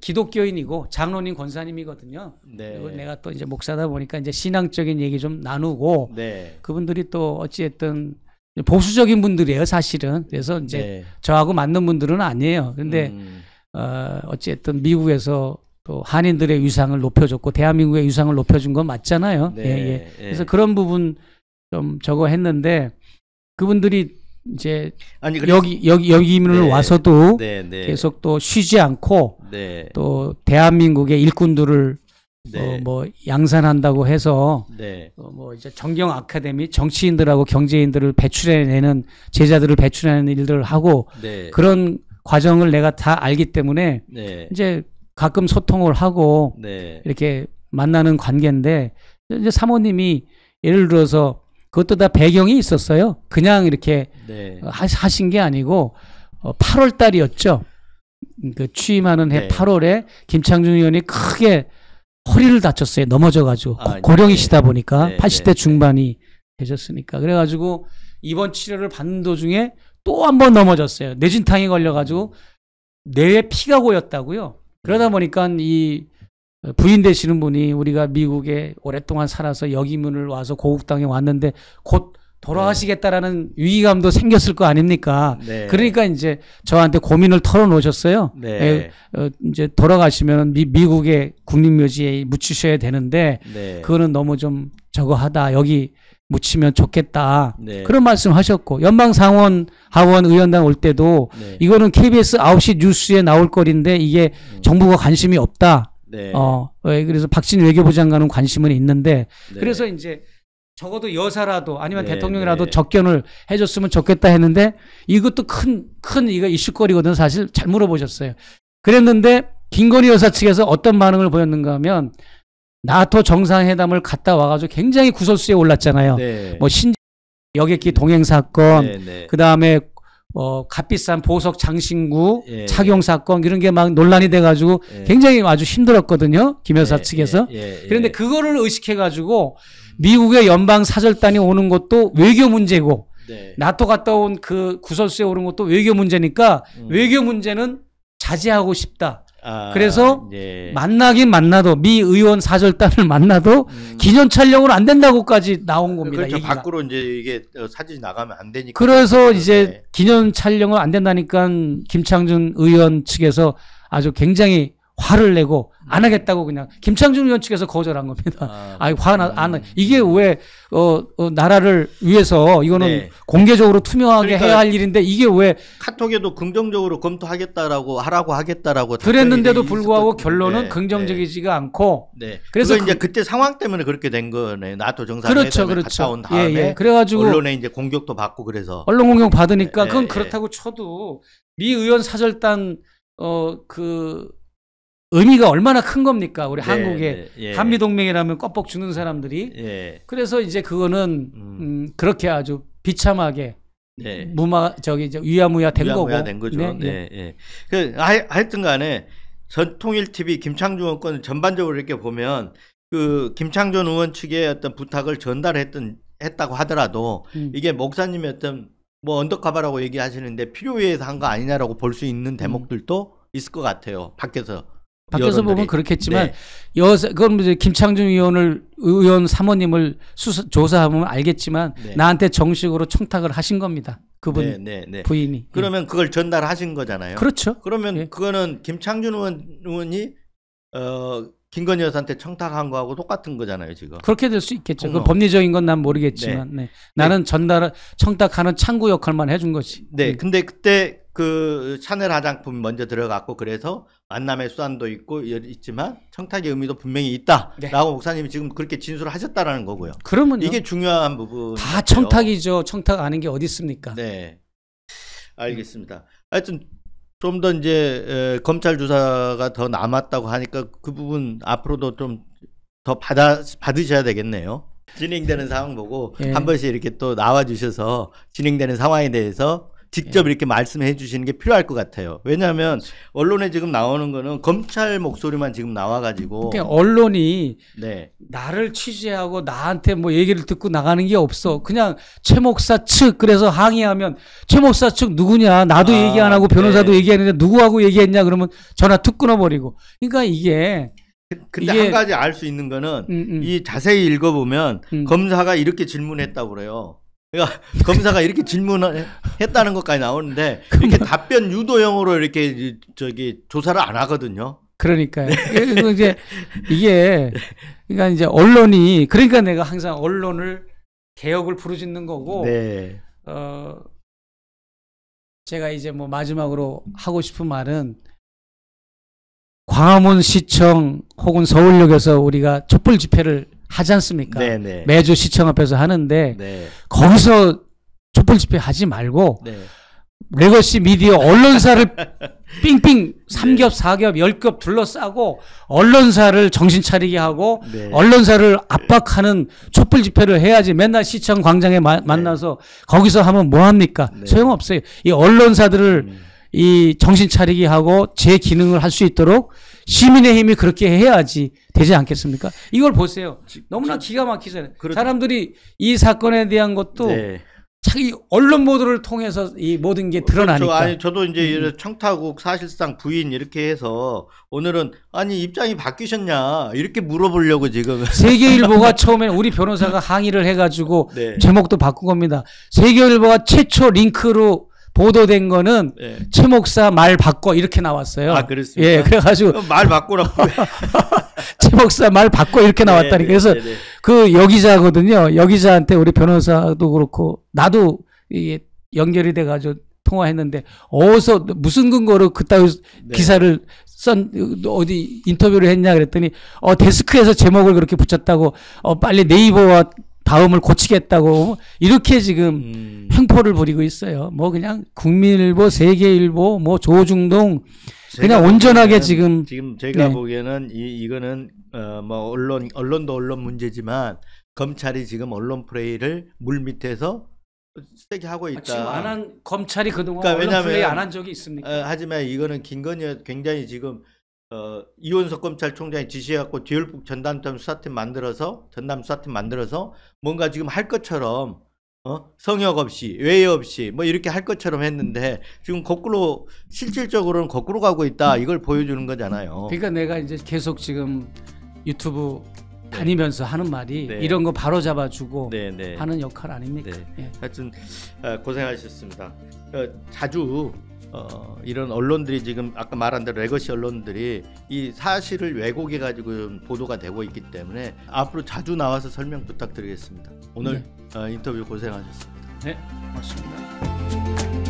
기독교인이고 장로님 권사님이거든요. 네. 그리고 내가 또 이제 목사다 보니까 이제 신앙적인 얘기 좀 나누고 네. 그분들이 또 어찌됐든 보수적인 분들이에요, 사실은. 그래서 이제 네. 저하고 맞는 분들은 아니에요. 근데 음. 어, 어찌됐든 미국에서 또 한인들의 위상을 높여줬고 대한민국의 위상을 높여준 건 맞잖아요. 네, 예, 예. 예. 그래서 그런 부분 좀 저거 했는데 그분들이 이제 아니, 여기 여기 여기민을 네, 와서도 네, 네. 계속 또 쉬지 않고 네. 또 대한민국의 일꾼들을 어, 뭐 양산한다고 해서 어, 뭐 이제 정경 아카데미 정치인들하고 경제인들을 배출해내는 제자들을 배출하는 일들을 하고 그런 과정을 내가 다 알기 때문에 이제 가끔 소통을 하고 네. 이렇게 만나는 관계인데 이제 사모님이 예를 들어서 그것도 다 배경이 있었어요. 그냥 이렇게 네. 하신 게 아니고 8월 어, 달이었죠. 그 취임하는 해 네. 8월에 김창중 의원이 크게 허리를 다쳤어요. 넘어져가지고 아, 네. 고령이시다 보니까 네. 80대 중반이 되셨으니까 그래가지고 입원 치료를 받는 도중에 또 한 번 넘어졌어요. 뇌진탕이 걸려가지고 뇌에 피가 고였다고요. 그러다 음. 보니까 이 어, 부인 되시는 분이 우리가 미국에 오랫동안 살아서 여기문을 와서 고국당에 왔는데 곧 돌아가시겠다라는 네. 위기감도 생겼을 거 아닙니까? 네. 그러니까 이제 저한테 고민을 털어놓으셨어요. 네. 에, 예, 어, 이제 돌아가시면 미, 미국의 국립묘지에 묻히셔야 되는데 네. 그거는 너무 좀 저거하다 여기 묻히면 좋겠다. 네. 그런 말씀 하셨고 연방 상원 하원 의원단올 때도 네. 이거는 KBS 9시 뉴스에 나올 거리인데 이게 음. 정부가 관심이 없다. 네. 어 그래서 박진 외교부 장관은 관심은 있는데 네. 그래서 이제 적어도 여사라도 아니면 네, 대통령이라도 네. 접견을 해줬으면 좋겠다 했는데 이것도 큰 큰 이거 이슈거리거든 사실 잘 물어보셨어요. 그랬는데 김건희 여사 측에서 어떤 반응을 보였는가 하면 나토 정상회담을 갔다 와가지고 굉장히 구설수에 올랐잖아요. 네. 뭐 신, 여객기 동행 사건, 네, 네. 그 다음에 어, 값비싼 보석 장신구 예, 착용 사건 이런 게 막 논란이 돼가지고 예. 굉장히 아주 힘들었거든요 김 여사 예, 측에서 예, 예, 예. 그런데 그거를 의식해가지고 미국의 연방 사절단이 오는 것도 외교 문제고 네. 나토 갔다 온 그 구설수에 오는 것도 외교 문제니까 음. 외교 문제는 자제하고 싶다 아, 그래서 예. 만나긴 만나도 미 의원 사절단을 만나도 음. 기념 촬영으로 안 된다고까지 나온 그렇죠. 겁니다. 그렇죠. 밖으로 이제 이게 어, 사진이 나가면 안 되니까. 그래서 그렇죠. 이제 네. 기념 촬영을 안 된다니까 김창준 의원 측에서 아주 굉장히 화를 내고 안 하겠다고 그냥 김창준 의원 측에서 거절한 겁니다. 아, 니 화나 안 음. 이게 왜 어, 어, 나라를 위해서 이거는 네. 공개적으로 투명하게 그러니까 해야 할 일인데 이게 왜 카톡에도 긍정적으로 검토하겠다라고 하라고 하겠다라고 그랬는데도 불구하고 결론은 네. 긍정적이지가 네. 않고 네. 그래서 이제 그 그때 상황 때문에 그렇게 된 거네. 나토 정상회담에 그렇죠, 그렇죠. 갔다 온 그렇죠. 다음에 예, 예. 그래가지고 언론에 이제 공격도 받고 그래서 언론 공격 받으니까 그건 네. 그렇다고 쳐도 미 의원 사절단 어그 의미가 얼마나 큰 겁니까? 우리 네, 한국에 네, 네. 예. 한미 동맹이라면 껍벅 주는 사람들이. 예. 그래서 이제 그거는 음. 음, 그렇게 아주 비참하게 네. 무마 저기 이제 위야무야 된 위야무야 거고. 된 거죠. 네. 네. 네. 예. 그 하, 하여튼간에 전통일 TV 김창중 의원 권 전반적으로 이렇게 보면 그 김창준 의원 측의 어떤 부탁을 전달했던 했다고 하더라도 음. 이게 목사님의 어떤 뭐언덕가바라고 얘기하시는데 필요에 의해서 한 거 아니냐라고 볼 수 있는 대목들도 음. 있을 것 같아요. 밖에서 밖에서 보면 그렇겠지만 네. 여 그건 이제 김창준 의원을 의원 사모님을 수사 조사하면 알겠지만 네. 나한테 정식으로 청탁을 하신 겁니다. 그분 네, 네, 네. 부인이 예. 그러면 그걸 전달하신 거잖아요. 그렇죠. 그러면 예. 그거는 김창준 의원이 어 김건희 여사한테 청탁한 거하고 똑같은 거잖아요, 지금. 그렇게 될 수 있겠죠. 그 법리적인 건 난 모르겠지만, 네. 네. 나는 네. 전달 청탁하는 창구 역할만 해준 거지. 네, 네. 근데 그때 그 샤넬 화장품 먼저 들어갔고 그래서 만남의 수단도 있고 있지만 청탁의 의미도 분명히 네. 있다라고 네. 목사님이 지금 그렇게 진술을 하셨다라는 거고요. 그러면 이게 중요한 부분. 다 청탁이죠. 청탁 아는 게 어디 있습니까? 네. 알겠습니다. 하여튼 좀더 이제 검찰 조사가 더 남았다고 하니까 그 부분 앞으로도 좀 더 받아 받으셔야 되겠네요. 진행되는 네. 상황 보고 예. 한 번씩 이렇게 또 나와 주셔서 진행되는 상황에 대해서 직접 예. 이렇게 말씀해 주시는 게 필요할 것 같아요. 왜냐하면 그렇죠. 언론에 지금 나오는 거는 검찰 목소리만 지금 나와가지고 그러니까 언론이 네. 나를 취재하고 나한테 뭐 얘기를 듣고 나가는 게 없어. 그냥 최 목사 측 그래서 항의하면 최 목사 측 누구냐 나도 아, 얘기 안 하고 변호사도 네. 얘기했는데 누구하고 얘기했냐 그러면 전화 툭 끊어버리고. 그러니까 이게 그, 근데 이게... 한 가지 알 수 있는 거는 음, 음. 이 자세히 읽어보면 음. 검사가 이렇게 질문했다고 그래요. 그러니까 검사가 이렇게 질문했다는 을 것까지 나오는데 이렇게 그러니까. 답변 유도형으로 이렇게 저기 조사를 안 하거든요. 그러니까요. 네. 그리고 이제 이게 그러니까 이제 언론이 그러니까 내가 항상 언론을 개혁을 부르짖는 거고 네. 어 제가 이제 뭐 마지막으로 하고 싶은 말은 광화문 시청 혹은 서울역에서 우리가 촛불 집회를 하지 않습니까? 네네. 네. 매주 시청 앞에서 하는데 네. 거기서 촛불 집회 하지 말고 네. 레거시 미디어 언론사를 삥삥 네. 삼겹사겹열겹 둘러싸고 언론사를 정신 차리게 하고 네. 언론사를 압박하는 촛불 집회를 해야지 맨날 시청 광장에 마, 네. 만나서 거기서 하면 뭐 합니까? 소용없어요. 이 언론사들을 음. 이 정신 차리기 하고 제 기능을 할 수 있도록 시민의 힘이 그렇게 해야지 되지 않겠습니까? 이걸 보세요. 너무나 기가 막히잖아요. 그렇... 사람들이 이 사건에 대한 것도 네. 자기 언론 보도를 통해서 이 모든 게 드러나니까. 그렇죠. 아니 저도 이제 음. 청타국 사실상 부인 이렇게 해서 오늘은 아니 입장이 바뀌셨냐 이렇게 물어보려고 지금. 세계일보가 처음에는 우리 변호사가 항의를 해가지고 네. 제목도 바꾼 겁니다. 세계일보가 최초 링크로 보도된 거는 예. 최 목사 말 바꿔 이렇게 나왔어요. 아 그렇습니까? 예, 그래가지고 말 바꾸라. 최 목사 말 바꿔 이렇게 나왔다니. 예, 예, 그래서 네네. 예, 그 여기자거든요. 여기자한테 우리 변호사도 그렇고 나도 이게 연결이 돼가지고 통화했는데 어서 무슨 근거로 그따위 네. 기사를 썬 어디 인터뷰를 했냐 그랬더니 어 데스크에서 제목을 그렇게 붙였다고 어 빨리 네이버와 다음을 고치겠다고 이렇게 지금 음. 횡포를 부리고 있어요. 뭐 그냥 국민일보, 세계일보, 뭐 조중동 그냥 온전하게 지금 지금 제가 네. 보기에는 이 이거는 어뭐 언론 언론도 언론 문제지만 검찰이 지금 언론 프레이를 물 밑에서 세게 하고 아, 있다. 아, 지금 안한 검찰이 그동안 그러니까 언론 프레이 안한 적이 있습니까? 어, 하지만 이거는 김건희 굉장히 지금 어, 이원석 검찰총장이 지시해갖고 듀얼북 전담팀 수사팀 만들어서 전담 수사팀 만들어서 뭔가 지금 할 것처럼 어? 성역 없이 외의 없이 뭐 이렇게 할 것처럼 했는데 지금 거꾸로 실질적으로는 거꾸로 가고 있다 이걸 보여주는 거잖아요. 그러니까 내가 이제 계속 지금 유튜브 네. 다니면서 하는 말이 네. 이런 거 바로 잡아주고 네, 네. 하는 역할 아닙니까? 네. 예. 하여튼 어, 고생하셨습니다. 어, 자주 어, 이런 언론들이 지금 아까 말한 대로 레거시 언론들이 이 사실을 왜곡해 가지고 보도가 되고 있기 때문에 앞으로 자주 나와서 설명 부탁드리겠습니다. 오늘 네. 어, 인터뷰 고생하셨습니다. 네, 고맙습니다.